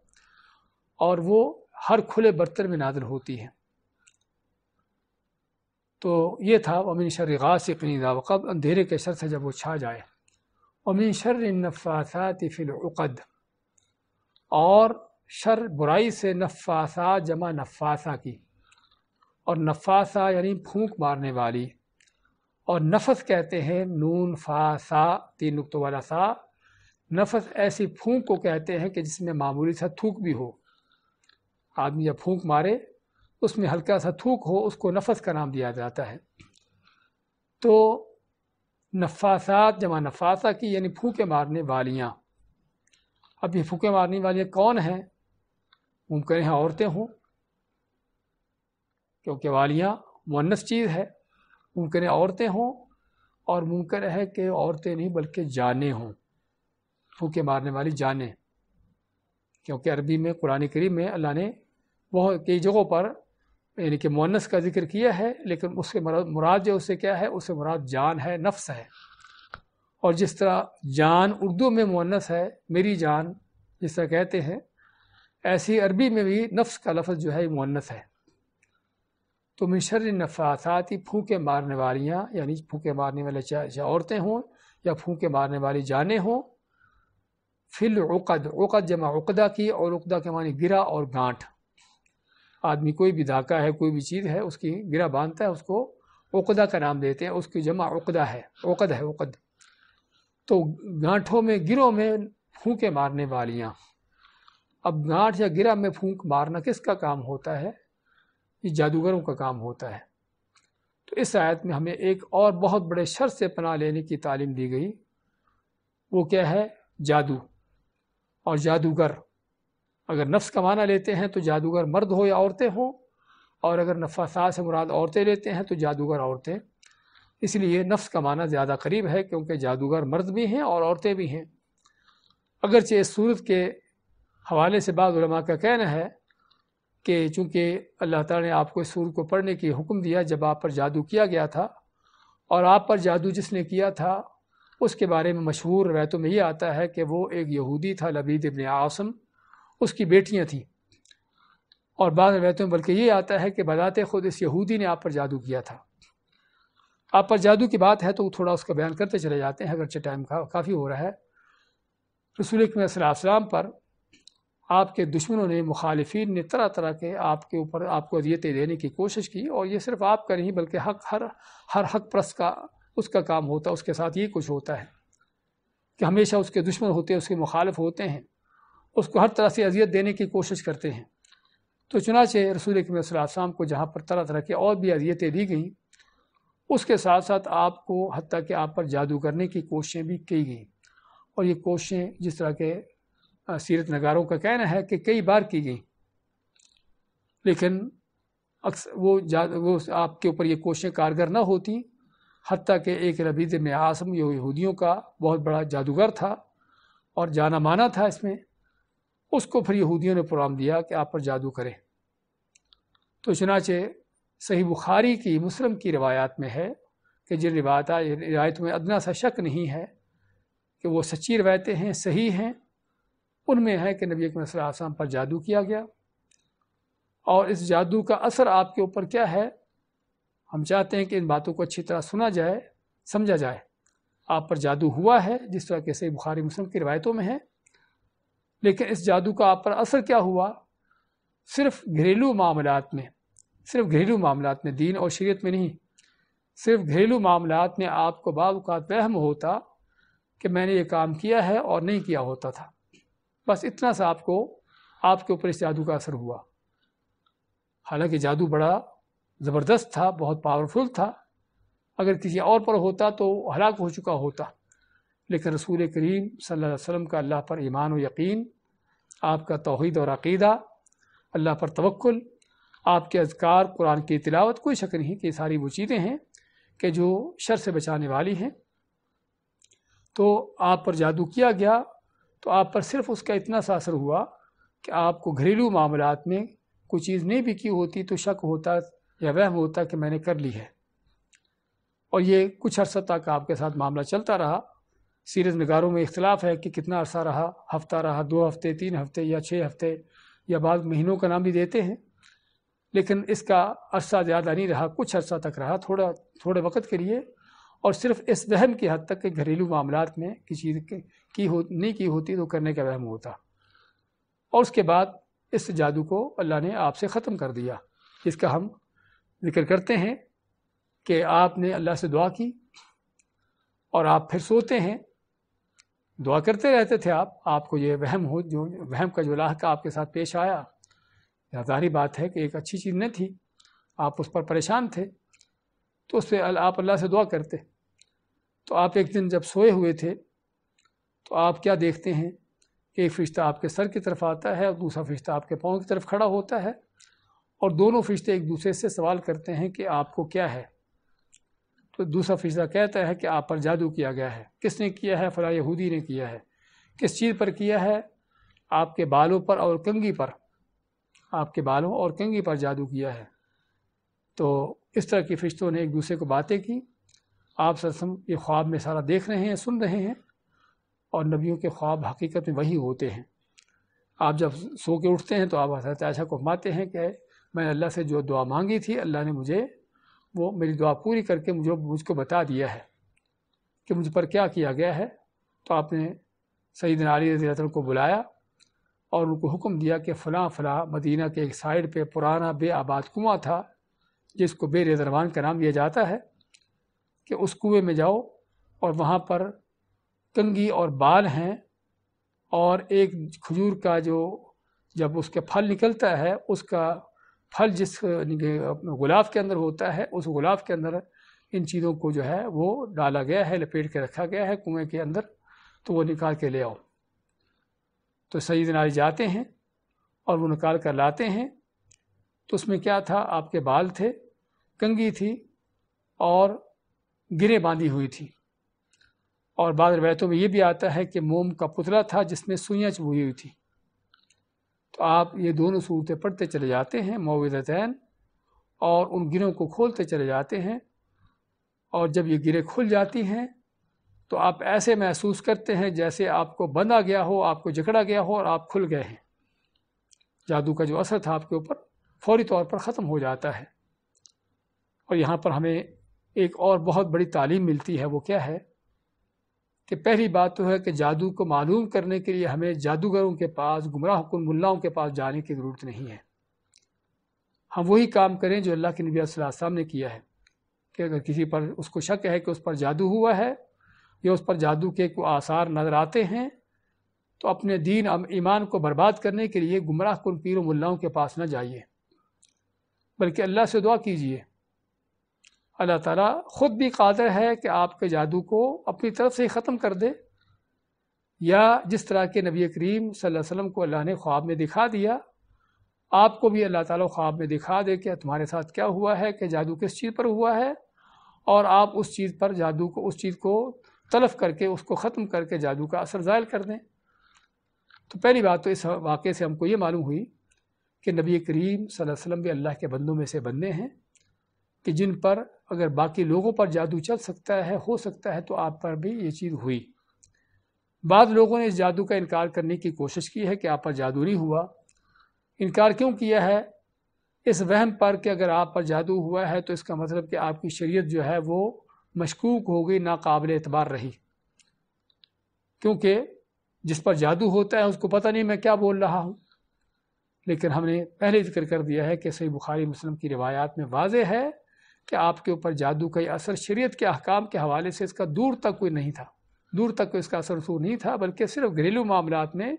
और वो हर खुले बर्तन में नाजिल होती है तो ये था अमिन शर गासिकनी दावकब अंधेरे के शर से जब वो छा जाए अमिन शर नफ़ासात फ़िलुक़द और शर बुराई से नफ़ासा जमा नफ़ासा की और नफ़ासा यानी फूंक मारने वाली और नफस कहते हैं नून फा सा तीन नुकतों वाला सा नफस ऐसी फूंक को कहते हैं कि जिसमें मामूली सा थूक भी हो आदमी जब फूंक मारे उसमें हल्का सा थूक हो उसको नफस का नाम दिया जाता है तो नफासात जमा नफासा की यानी फूके मारने वालियाँ अब ये फूके मारने वालियाँ कौन हैं मुमकिन है औरतें हों क्योंकि वालियाँ मुन्नस चीज़ है मुमकिन है औरतें हों और मुमकिन है कि औरतें नहीं बल्कि जाने हों फूके मारने वाली जाने क्योंकि अरबी में कुरान करीम में अल्लाह ने बहुत कई जगहों पर यानी कि मुनस का जिक्र किया है लेकिन उसके मुराद जो उससे क्या है उससे मुराद जान है नफ्स है और जिस तरह जान उर्दू में मोनस है मेरी जान जिस तरह कहते हैं ऐसी अरबी में भी नफ्स का लफ्ज़ जो है मोनस है तो मिशर नफासाती फूके मारने वालियाँ यानी फूके मारने वाले चाहे औरतें हों या फूके मारने वाली जाने हों फिल उकद उकद जमा उकदा की और उकदा के मानी गिरा और गांठ आदमी कोई भी धाका है कोई भी चीज़ है उसकी गिरा बांधता है उसको उकदा का नाम देते हैं उसकी जमा उकदा है उकद है उकद तो गांठों में गिरों में फूके मारने वालियाँ अब गांठ या गिरा में फूंक मारना किसका काम होता है ये जादूगरों का काम होता है तो इस आयत में हमें एक और बहुत बड़े शर्त से पनाह लेने की तालीम दी गई वो क्या है जादू और जादूगर अगर नफ्स का माना लेते हैं तो जादूगर मर्द हो या औरतें हों और अगर नफासा से मुराद औरतें लेते हैं तो जादूगर औरतें इसलिए नफ्स का माना ज़्यादा करीब है क्योंकि जादूगर मर्द भी हैं और औरतें भी हैं अगरचे इस सूरत के हवाले से बाद का कहना है कि चूँकि अल्लाह ताला ने आपको इस सूरत को पढ़ने की हुक्म दिया जब आप पर जादू किया गया था और आप पर जादू जिसने किया था उसके बारे में मशहूर रवायतों में ये आता है कि वो एक यहूदी था लबीद इबन आसम उसकी बेटियाँ थीं और बाद रवायतों में बल्कि ये आता है कि बदाते खुद इस यहूदी ने आप पर जादू किया था आप पर जादू की बात है तो वो थोड़ा उसका बयान करते चले जाते हैं अगरचे टाइम का काफ़ी हो रहा है रसूल सलाम पर आपके दुश्मनों ने मुखालफी ने तरह तरह के आपके ऊपर आपको अदियतें देने की कोशिश की और ये सिर्फ आपका नहीं बल्कि हक हर हर हक प्रस का उसका काम होता है उसके साथ ये कुछ होता है कि हमेशा उसके दुश्मन होते हैं उसके मुखालफ होते हैं उसको हर तरह से अजियत देने की कोशिश करते हैं तो चुनाचे रसूल कम को जहाँ पर तरह तरह की और भी अजियतें दी गईं उसके साथ साथ आपको हती कि आप पर जादू करने की कोशिशें भी की गईं और ये कोशिशें जिस तरह के सीरत नगारों का कहना है कि कई बार की गई लेकिन अक्सर वो जा वो आपके ऊपर ये कोशिशें कारगर ना होती हती कि एक रबीद में आसम यहूदियों का बहुत बड़ा जादूगर था और जाना माना था इसमें उसको फिर यहूदियों ने प्रोग्राम दिया कि आप पर जादू करें तो चनाचे सही बुखारी की मुस्लिम की रवायात में है कि जिन रिवायत रिवायत में अदना सा शक नहीं है कि वो सच्ची रवायतें हैं सही हैं उनमें है कि नबी वसल्लम पर जादू किया गया और इस जादू का असर आपके ऊपर क्या है हम चाहते हैं कि इन बातों को अच्छी तरह सुना जाए समझा जाए आप पर जादू हुआ है जिस तरह के सही बुखारी मुस्लिम की रवायतों में है लेकिन इस जादू का आप पर असर क्या हुआ सिर्फ घरेलू मामलात में सिर्फ घरेलू मामलात में दीन और शरीयत में नहीं सिर्फ घरेलू मामलात में आपको बाबकात वहम होता कि मैंने ये काम किया है और नहीं किया होता था बस इतना सा आपको आपके ऊपर इस जादू का असर हुआ हालांकि जादू बड़ा ज़बरदस्त था बहुत पावरफुल था अगर किसी और पर होता तो हलाक हो चुका होता लेकिन रसूल करीम सल्लल्लाहु अलैहि वसल्लम का अल्लाह पर ईमान व यकीन आपका तोहद और अकीदा अल्लाह पर तवक्ल आपके अजकार कुरान की तिलावत कोई शक नहीं कि सारी वो चीज़ें हैं कि जो शर से बचाने वाली हैं तो आप पर जादू किया गया तो आप पर सिर्फ उसका इतना सा असर हुआ कि आपको घरेलू मामलों में कोई चीज़ नहीं भी की होती तो शक होता या वहम होता कि मैंने कर ली है और ये कुछ अर्सा तक आपके साथ मामला चलता रहा सीरत नगारों में इख्तलाफ है कि कितना अरसा रहा हफ्ता रहा दो हफ्ते तीन हफ्ते या छः हफ्ते या बाद महीनों का नाम भी देते हैं लेकिन इसका अरसा ज़्यादा नहीं रहा कुछ अरसा तक रहा थोड़ा थोड़े वक्त के लिए और सिर्फ इस वहम की हद तक के घरेलू मामला में किसी की हो नहीं की होती तो करने का वहम होता और उसके बाद इस जादू को अल्लाह ने आपसे ख़त्म कर दिया इसका हम जिक्र करते हैं कि आपने अल्लाह से दुआ की और आप फिर सोते हैं दुआ करते रहते थे आप आपको ये वहम हो जो वहम का जो लाहका आपके साथ पेश आया या जारी बात है कि एक अच्छी चीज़ नहीं थी आप उस पर परेशान थे तो उस पर आप अल्लाह से दुआ करते तो आप एक दिन जब सोए हुए थे तो आप क्या देखते हैं एक फ़रिश्ता आपके सर की तरफ आता है और दूसरा फ़रिश्ता आपके पाँव की तरफ खड़ा होता है और दोनों फ़रिश्ते एक दूसरे से सवाल करते हैं कि आपको क्या है तो दूसरा फरिश्ता कहता है कि आप पर जादू किया गया है किसने किया है फला यहूदी ने किया है किस चीज़ पर किया है आपके बालों पर और कंगी पर आपके बालों और कंगी पर जादू किया है तो इस तरह की फरिश्तों ने एक दूसरे को बातें की आप सरसम ये ख्वाब में सारा देख रहे हैं सुन रहे हैं और नबियों के ख्वाब हकीकत में वही होते हैं आप जब सो के उठते हैं तो आप हजरत आयशा को माते हैं कि मैंने अल्लाह से जो दुआ मांगी थी अल्लाह ने मुझे वो मेरी दुआ पूरी करके मुझे मुझको बता दिया है कि मुझ पर क्या किया गया है तो आपने सईद नारी रजी को बुलाया और उनको हुक्म दिया कि फ़लाँ फ़लाँ मदीना के एक साइड पे पुराना बे आबाद कुआँ था जिसको बे रेजरवान का नाम दिया जाता है कि उस कुएँ में जाओ और वहाँ पर कंगी और बाल हैं और एक खजूर का जो जब उसके फल निकलता है उसका फल जिस गुलाब के अंदर होता है उस गुलाब के अंदर इन चीज़ों को जो है वो डाला गया है लपेट के रखा गया है कुएं के अंदर तो वो निकाल के ले आओ तो सईद नारी जाते हैं और वो निकाल कर लाते हैं तो उसमें क्या था आपके बाल थे कंगी थी और गिरे बांधी हुई थी और बाद रवायतों में ये भी आता है कि मोम का पुतला था जिसमें सुइयाँ चुभी हुई थी तो आप ये दोनों सूरतें पढ़ते चले जाते हैं मोविदतैन और उन गिरों को खोलते चले जाते हैं और जब ये गिरें खुल जाती हैं तो आप ऐसे महसूस करते हैं जैसे आपको बंधा गया हो आपको जकड़ा गया हो और आप खुल गए हैं जादू का जो असर था आपके ऊपर फौरी तौर पर ख़त्म हो जाता है और यहाँ पर हमें एक और बहुत बड़ी तालीम मिलती है वो क्या है कि पहली बात तो है कि जादू को मालूम करने के लिए हमें जादूगरों के पास गुमराह कन मुल्लाओं के पास जाने की ज़रूरत नहीं है हम वही काम करें जो अल्लाह के नबी वसल्लम ने किया है कि अगर किसी पर उसको शक है कि उस पर जादू हुआ है या उस पर जादू के को आसार नज़र आते हैं तो अपने दीन ईमान को बर्बाद करने के लिए गुमराह कन पीर मुल्लाओं के पास ना जाइए बल्कि अल्लाह से दुआ कीजिए अल्लाह ताला ख़ुद भी कादर है कि आपके जादू को अपनी तरफ से ही ख़त्म कर दे या जिस तरह के नबी करीम सल्लल्लाहु अलैहि वसल्लम को अल्लाह ने ख्वाब में दिखा दिया आपको भी अल्लाह ताला ख्वाब में दिखा दे कि तुम्हारे साथ क्या हुआ है कि जादू किस चीज़ पर हुआ है और आप उस चीज़ पर जादू को उस चीज़ को तलफ करके उसको ख़त्म करके जादू का असर ज़ायल कर दें तो पहली बात तो इस वाक़े से हमको ये मालूम हुई कि नबी करीम सल्लल्लाहु अलैहि वसल्लम भी अल्लाह के बंदों में से बंदे हैं कि जिन पर अगर बाकी लोगों पर जादू चल सकता है हो सकता है तो आप पर भी ये चीज़ हुई बाद लोगों ने इस जादू का इनकार करने की कोशिश की है कि आप पर जादू नहीं हुआ इनकार क्यों किया है इस वहम पर कि अगर आप पर जादू हुआ है तो इसका मतलब कि आपकी शरीयत जो है वो मशकूक हो गई नाकबिल एतबार रही क्योंकि जिस पर जादू होता है उसको पता नहीं मैं क्या बोल रहा हूँ लेकिन हमने पहले जिक्र कर दिया है कि सही बुखारी मुस्लिम की रिवायात में वाज है कि आपके ऊपर जादू का ये असर शरीयत के अहकाम के हवाले से इसका दूर तक कोई नहीं था दूर तक कोई इसका असर रसूल नहीं था बल्कि सिर्फ घरेलू मामला में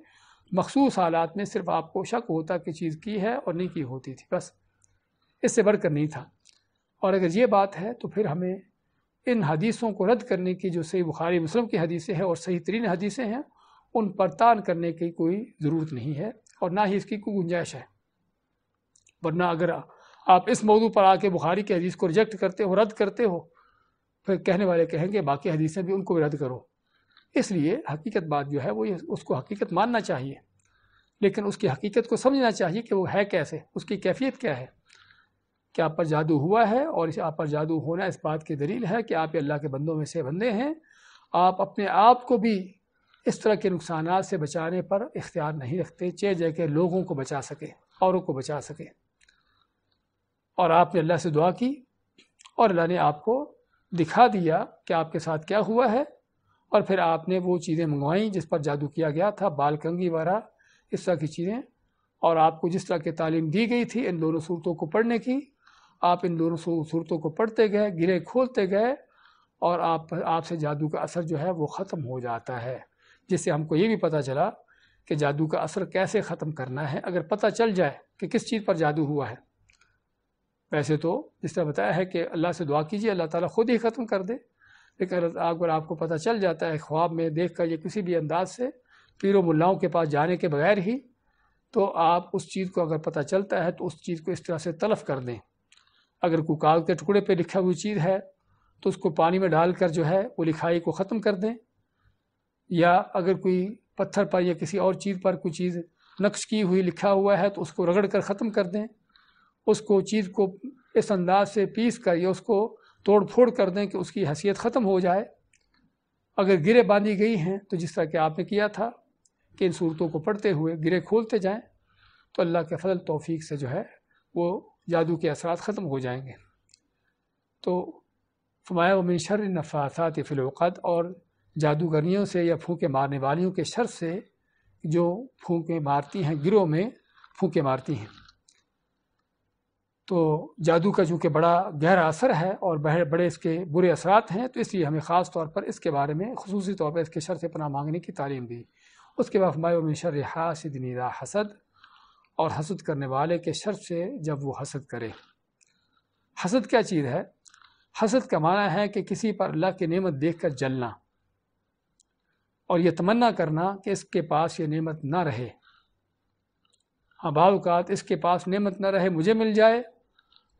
मखसूस हालात में सिर्फ आपको शक होता कि चीज़ की है और नहीं की होती थी बस इससे बढ़कर नहीं था और अगर ये बात है तो फिर हमें इन हदीसों को रद्द करने की जो सही बुखारी मुस्लिम की हदीसें हैं और सही तरीन हदीसें हैं उन पर तान करने की कोई ज़रूरत नहीं है और ना ही इसकी कोई गुंजाइश है वरना अगर आप इस मौजू पर आके बुखारी के हदीस को रिजेक्ट करते हो रद्द करते हो फिर कहने वाले कहेंगे बाकी हदीसें भी उनको भी रद्द करो इसलिए हकीकत बात जो है वो ये उसको हकीकत मानना चाहिए लेकिन उसकी हकीकत को समझना चाहिए कि वो है कैसे उसकी कैफियत क्या है कि आप पर जादू हुआ है और इस आप पर जादू होना इस बात की दलील है कि आप अल्लाह के बंदों में से बंदे हैं आप अपने आप को भी इस तरह के नुकसान से बचाने पर इख्तियार नहीं रखते चे है लोगों को बचा सकें औरों को बचा सकें और आपने अल्लाह से दुआ की और अल्लाह ने आपको दिखा दिया कि आपके साथ क्या हुआ है और फिर आपने वो चीज़ें मंगवाईं जिस पर जादू किया गया था बाल कंगी वगैरह इस तरह की चीज़ें और आपको जिस तरह की तालीम दी गई थी इन दोनों सूरतों को पढ़ने की आप इन दोनों सूरतों को पढ़ते गए गिरे खोलते गए और आप आपसे जादू का असर जो है वो ख़त्म हो जाता है जिससे हमको ये भी पता चला कि जादू का असर कैसे ख़त्म करना है अगर पता चल जाए कि किस चीज़ पर जादू हुआ है वैसे तो जिस तरह बताया है कि अल्लाह से दुआ कीजिए अल्लाह ताला खुद ही ख़त्म कर दे लेकिन अगर आपको पता चल जाता है ख्वाब में देख कर या किसी भी अंदाज से पीरों मुलाओं के पास जाने के बगैर ही तो आप उस चीज़ को अगर पता चलता है तो उस चीज़ को इस तरह से तलफ कर दें अगर कोई कागज़ के टुकड़े पर लिखा हुई चीज़ है तो उसको पानी में डाल कर जो है वो लिखाई को ख़त्म कर दें या अगर कोई पत्थर पर या किसी और चीज़ पर कोई चीज़ नक्श की हुई लिखा हुआ है तो उसको रगड़ कर ख़त्म कर दें उसको चीज़ को इस अंदाज से पीस कर या उसको तोड़ फोड़ कर दें कि उसकी हैसियत ख़त्म हो जाए अगर गिरे बांधी गई हैं तो जिस तरह के आपने किया था कि इन सूरतों को पढ़ते हुए गिरे खोलते जाएं तो अल्लाह के फजल तौफीक से जो है वो जादू के असरात ख़त्म हो जाएंगे तो फमाया वमिन शर नफासात फिलोकत और जादूगरियों से या फूके मारने वालियों के शर से जो फूके मारती हैं गिरोह में फूके मारती हैं तो जादू का चूँकि बड़ा गहरा असर है और बह बड़े इसके बुरे असरात हैं तो इसलिए हमें ख़ास तौर पर इसके बारे में खसूसी तौर पर इसके शर से पना मांगने की तालीम दी उसके बाद हमारे में शर हासिद नीरा हसद और हसद करने वाले के शर से जब वो हसद करे हसद क्या चीज़ है हसद का माना है कि किसी पर अल्लाह की नेमत देख कर जलना और यह तमन्ना करना कि इसके पास ये नेमत ना रहे हाँ बात इसके पास नेमत ना रहे मुझे मिल जाए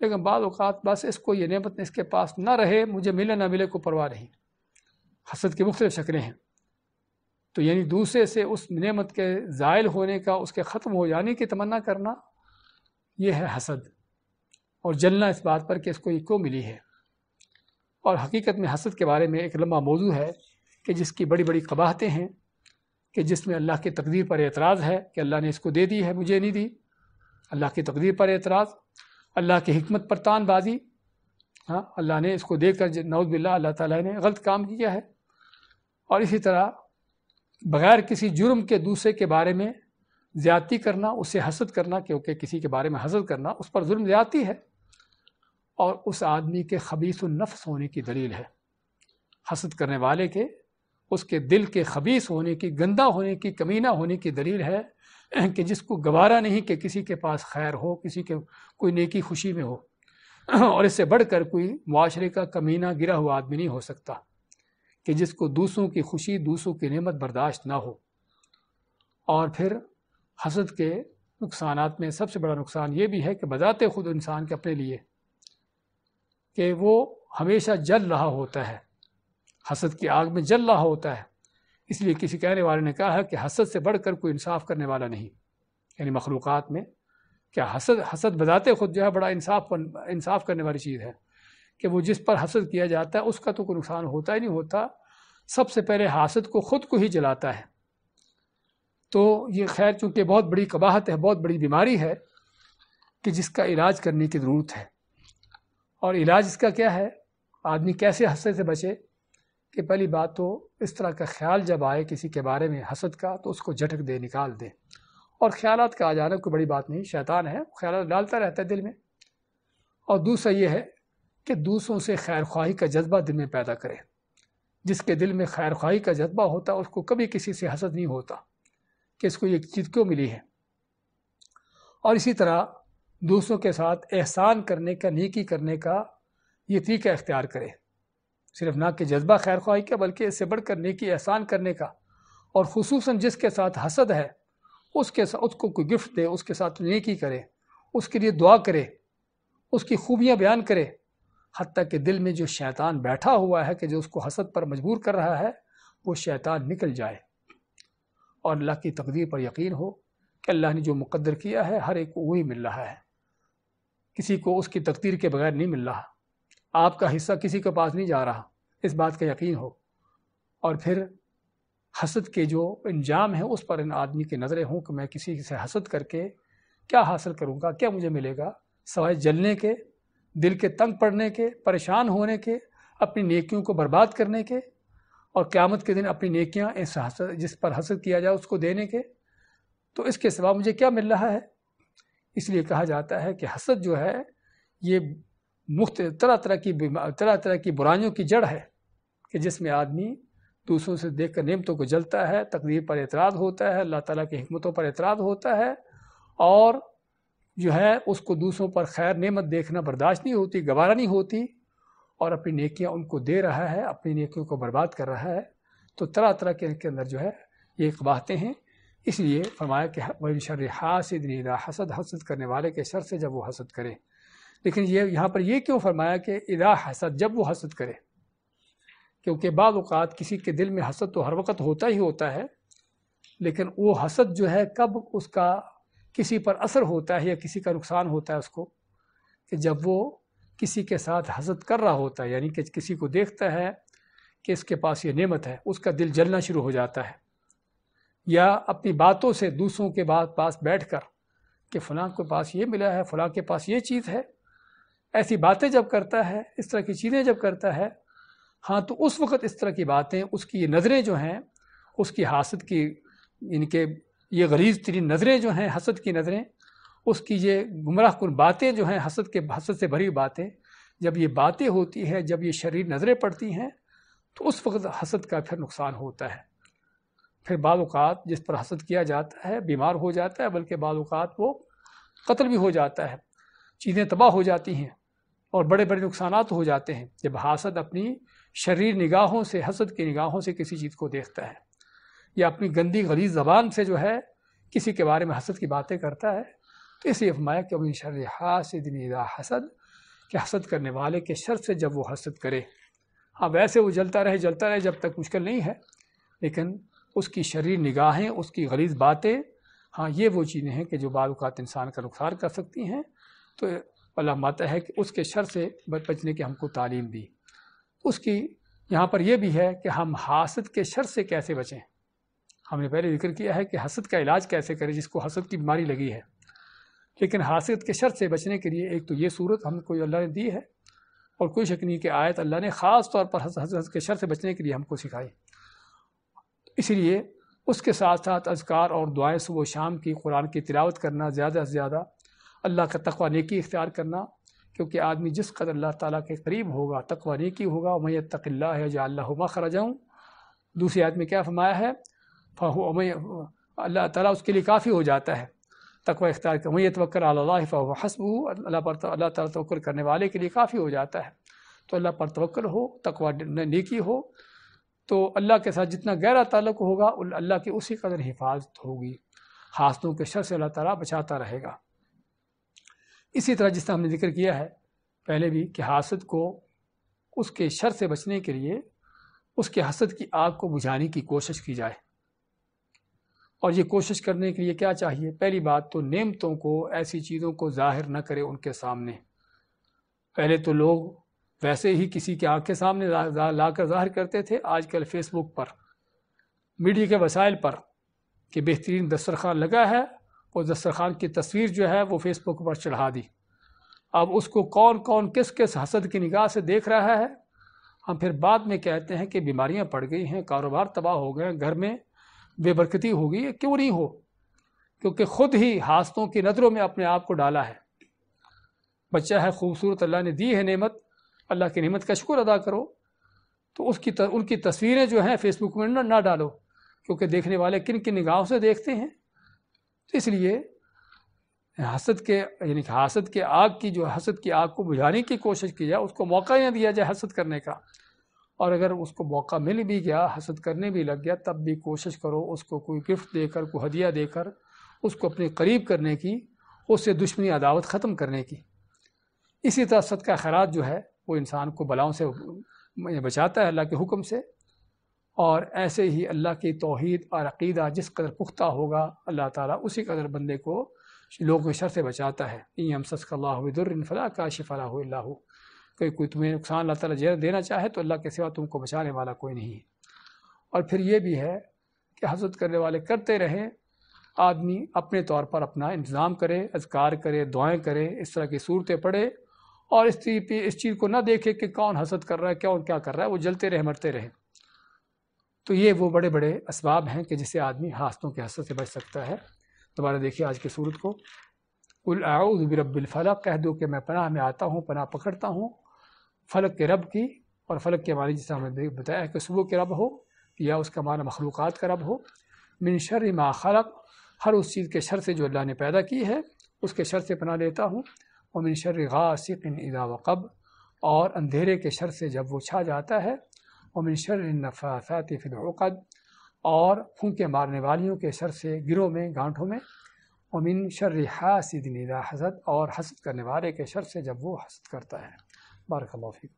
लेकिन बाद अवत बस इसको ये नमत इसके पास ना रहे मुझे मिले ना मिले को परवाह नहीं हसद की मुख्तलिफ शक्लें हैं तो यानी दूसरे से उस नमत के ज़ायल होने का उसके ख़त्म हो जाने की तमन्ना करना ये है हसद और जलना इस बात पर कि इसको ये क्यों मिली है और हकीकत में हसद के बारे में एक लम्बा मौजू है कि जिसकी बड़ी बड़ी कबाहतें हैं कि जिसमें अल्लाह की तकदीर पर एतराज़ है कि अल्लाह ने इसको दे दी है मुझे नहीं दी अल्लाह की तकदीर पर एतराज़ अल्लाह की हमत पर तानबाजी हाँ अल्लाह ने इसको देख कर नौज अल्लाह ताली ने गलत काम किया है और इसी तरह बग़ैर किसी जुर्म के दूसरे के बारे में ज़्यादती करना उससे हसद करना क्योंकि किसी के बारे में हसद करना उस पर जुर्म ज़्यादती है और उस आदमी के खबीस नफ्स होने की दलील है हसद करने वाले के उसके दिल के खबीस होने की गंदा होने की कमीना होने की दलील है कि जिसको गवारा नहीं कि किसी के पास खैर हो किसी के कोई नेकी खुशी में हो और इससे बढ़कर कोई माशरे का कमीना गिरा हुआ आदमी नहीं हो सकता कि जिसको दूसरों की खुशी दूसरों की नेमत बर्दाश्त ना हो और फिर हसद के नुकसान में सबसे बड़ा नुकसान ये भी है कि बजाते खुद इंसान के अपने लिए कि वो हमेशा जल रहा होता है हसद की आग में जल रहा होता है इसलिए किसी कहने वाले ने कहा है कि हसद से बढ़कर कोई इंसाफ करने वाला नहीं यानी मखलूक में क्या हसद हसद बजाते खुद जो है बड़ा इंसाफ इंसाफ करने वाली चीज़ है कि वो जिस पर हसद किया जाता है उसका तो कोई नुकसान होता ही नहीं होता सबसे पहले हसद को खुद को ही जलाता है तो ये खैर चूँकि बहुत बड़ी कबाहत है बहुत बड़ी बीमारी है कि जिसका इलाज करने की ज़रूरत है और इलाज इसका क्या है आदमी कैसे हसद से बचे कि पहली बात तो इस तरह का ख्याल जब आए किसी के बारे में हसद का तो उसको झटक दे निकाल दे और ख्याल का आ जाना कोई बड़ी बात नहीं शैतान है ख्याल डालता रहता है दिल में और दूसरा ये है कि दूसरों से खैर ख्वाही का जज्बा दिल में पैदा करे जिसके दिल में खैर ख्वाही का जज्बा होता है उसको कभी किसी से हसद नहीं होता कि इसको ये चीज़ क्यों मिली है और इसी तरह दूसरों के साथ एहसान करने का नेकी करने का ये तरीका इख्तियार करें सिर्फ ना कि जज्बा खैर ख्वाही का बल्कि इससे बढ़ कर नेकी एहसान करने का और खसूस जिसके साथ हसद है उसके साथ उसको कोई गिफ्ट दे उसके साथ नेकी करे उसके लिए दुआ करे उसकी खूबियाँ बयान करे हती कि दिल में जो शैतान बैठा हुआ है कि जो उसको हसद पर मजबूर कर रहा है वो शैतान निकल जाए और अल्लाह की तकदीर पर यकीन हो कि अल्लाह ने जो मुक़द्र किया है हर एक को वही मिल रहा है किसी को उसकी तकदीर के बगैर नहीं मिल रहा आपका हिस्सा किसी के पास नहीं जा रहा इस बात का यकीन हो और फिर हसद के जो इंजाम है उस पर इन आदमी की नज़रें हों कि मैं किसी से हसद करके क्या हासिल करूँगा क्या मुझे मिलेगा सवाए जलने के दिल के तंग पड़ने के परेशान होने के अपनी नेकियों को बर्बाद करने के और क़्यामत के दिन अपनी नेकियाँ इस हसद जिस पर हसद किया जाए उसको देने के तो इसके सिवा मुझे क्या मिल रहा है इसलिए कहा जाता है कि हसद जो है ये मुफ्त तरह तरह की तरह तरह की बुराइयों की जड़ है कि जिसमें आदमी दूसरों से देख कर नियमतों को जलता है तकदीर पर एतराज़ होता है अल्लाह ताला की हमतों पर एतराज़ होता है और जो है उसको दूसरों पर खैर नेमत देखना बर्दाश्त नहीं होती गवारा नहीं होती और अपनी नेकियां उनको दे रहा है अपनी नेकियों को बर्बाद कर रहा है तो तरह तरह के इनके अंदर जो है ये बातें हैं इसलिए फरमाया कि वही शर हासिद नीला हसद हसद करने वाले के शर से जब वो हसद करें लेकिन ये यहाँ पर ये क्यों फरमाया कि इदा हसद जब वो हसद करे क्योंकि बाद किसी के दिल में हसद तो हर वक्त होता ही होता है लेकिन वो हसद जो है कब उसका किसी पर असर होता है या किसी का नुकसान होता है उसको कि जब वो किसी के साथ हसद कर रहा होता है यानी कि किसी को देखता है कि इसके पास ये नेमत है उसका दिल जलना शुरू हो जाता है या अपनी बातों से दूसरों के बाद पास बैठ कर कि फ़लाँ के पास ये मिला है फ़लाँ के पास ये चीज़ है ऐसी बातें जब करता है इस तरह की चीज़ें जब करता है हाँ तो उस वक़्त इस तरह की बातें उसकी ये नज़रें जो हैं उसकी हासद की इनके ये गरीज तरीन नज़रें जो हैं हसद की नज़रें उसकी ये गुमराह कन बातें जो हैं हसद के हसद से भरी बातें जब ये बातें होती है जब ये शरीर नज़रें पड़ती हैं तो उस वक़्त हसद का फिर नुकसान होता है फिर बालुकात जिस पर हसद किया जाता है बीमार हो जाता है बल्कि बालुकात वो कत्ल भी हो जाता है चीज़ें तबाह हो जाती हैं और बड़े बड़े नुकसान हो जाते हैं जब हासद अपनी शरीर निगाहों से हसद की निगाहों से किसी चीज़ को देखता है या अपनी गंदी गली जबान से जो है किसी के बारे में हसद की बातें करता है तो इसलिए फरमाया कि अपनी शर हासद हसद कि हसद करने वाले के शर से जब वो हसद करे हाँ वैसे वो जलता रहे जलता रहे जब तक मुश्किल नहीं है लेकिन उसकी शरीर निगाहें उसकी गलीज बातें हाँ ये वो चीज़ें हैं कि जो बाद इंसान का नुकसान कर सकती हैं तो अल्लाह माता है कि उसके शर से बचने की हमको तालीम दी उसकी यहाँ पर यह भी है कि हम हासद के शर से कैसे बचें हमने पहले जिक्र किया है कि हसद का इलाज कैसे करें जिसको हसद की बीमारी लगी है लेकिन हासद के शर से बचने के लिए एक तो ये सूरत हमको अल्लाह ने दी है और कोई शक नहीं कि आयत अल्लाह ने ख़ास तौर पर हसद के शर से बचने के लिए हमको सिखाई इसलिए उसके साथ साथ अजकार और दुआएं सुबह शाम की कुरान की तिलावत करना ज़्यादा से ज़्यादा अल्लाह का तकवा नेकी इख्तियार करना क्योंकि आदमी जिस कदर अल्लाह ताला के करीब होगा तकवा नेकी होगा मैं तकल्ला है जो अल्लाह खरा जाऊँ दूसरी आदमी क्या फरमाया है फ़ाहू मैं अल्लाह ताला उसके लिए काफ़ी हो जाता है तकवा इख्तियार कर मैं तवक्र अल्लाह फ़ाहू हसबू अल्लाह पर अल्लाह ताला तवक्र करने वाले के लिए काफ़ी हो जाता है तो अल्लाह पर तवक्ल हो तकवा नेकी हो तो अल्लाह के साथ जितना गहरा ताल्लुक होगा अल्लाह की उसी कदर हिफाजत होगी हादसों के शर से अल्लाह ताला बचाता रहेगा इसी तरह जिसका हमने जिक्र किया है पहले भी कि हासद को उसके शर से बचने के लिए उसके हसद की आग को बुझाने की कोशिश की जाए और ये कोशिश करने के लिए क्या चाहिए पहली बात तो नेमतों को ऐसी चीज़ों को जाहिर न करें उनके सामने पहले तो लोग वैसे ही किसी के आँख के सामने ला कर जाहिर करते थे आजकल फेसबुक पर मीडिया के वसाइल पर कि बेहतरीन दस्तरखान लगा है वो दस्तरखान की तस्वीर जो है वो फेसबुक पर चढ़ा दी अब उसको कौन कौन किस किस हसद की निगाह से देख रहा है हम फिर बाद में कहते हैं कि बीमारियां पड़ गई हैं कारोबार तबाह हो गए घर में बेबरकती हो गई है क्यों नहीं हो क्योंकि खुद ही हादसों की नज़रों में अपने आप को डाला है बच्चा है खूबसूरत अल्लाह ने दी है नेमत अल्लाह की नेमत का शुक्र अदा करो तो उसकी त, उनकी तस्वीरें जो हैं फेसबुक में ना ना डालो क्योंकि देखने वाले किन किन निगाहों से देखते हैं तो इसलिए हसद के यानी कि हसद के आग की जो हसद की आग को बुझाने की कोशिश की जाए उसको मौका ही दिया जाए हसद करने का और अगर उसको मौका मिल भी गया हसद करने भी लग गया तब भी कोशिश करो उसको कोई गिफ्ट देकर कोई हदिया देकर उसको अपने करीब करने की उससे दुश्मनी अदावत ख़त्म करने की इसी तरह सद का खराज जो है वो इंसान को बलाओं से बचाता है अल्लाह के हुक्म से और ऐसे ही अल्लाह की तोहद और अकीदा जिस कदर पुख्ता होगा अल्लाह ताला उसी कदर बंदे को लोगों के शर से बचाता है ई हम सस्कल्लाफला का शिफला कोई कोई तुम्हें नुकसान अल्लाह ताला जहर देना चाहे तो अल्लाह के सिवा तुमको बचाने वाला कोई नहीं है और फिर ये भी है कि हजरत करने वाले करते रहें आदमी अपने तौर पर अपना इंतज़ाम करे अजकार करे दुआएँ करे इस तरह की सूरतें पढ़े और इस चीज़ इस चीज़ को ना देखे कि कौन हसद कर रहा है कौन क्या कर रहा है वो जलते रहे मरते रहे तो ये वो बड़े बड़े इसबाब हैं कि जिससे आदमी हादसों के हसरत से बच सकता है दोबारा तो देखिए आज की सूरत को उल कह दो कि मैं पनाह में आता हूँ पनाह पकड़ता हूँ फलक के रब की और फलक के मानी जिसे हमने बताया कि सुबह के रब हो या उसका माना मखलूक़ात का रब हो मिन शर मा खलक हर उस चीज़ के शर से जो अल्लाह ने पैदा की है उसके शर से पनाह लेता हूँ और मिन शर गासिक इदा वक़ब और अंधेरे के शर से जब वो छा जाता है और मिन शर नफासात फ़िलुक़द और फूके मारने वालियों के शर से गिरोह में गांठों में और मिन शर हासिद निदा हसद और हसद करने वाले के शर से जब वो हसद करता है बारकल्ला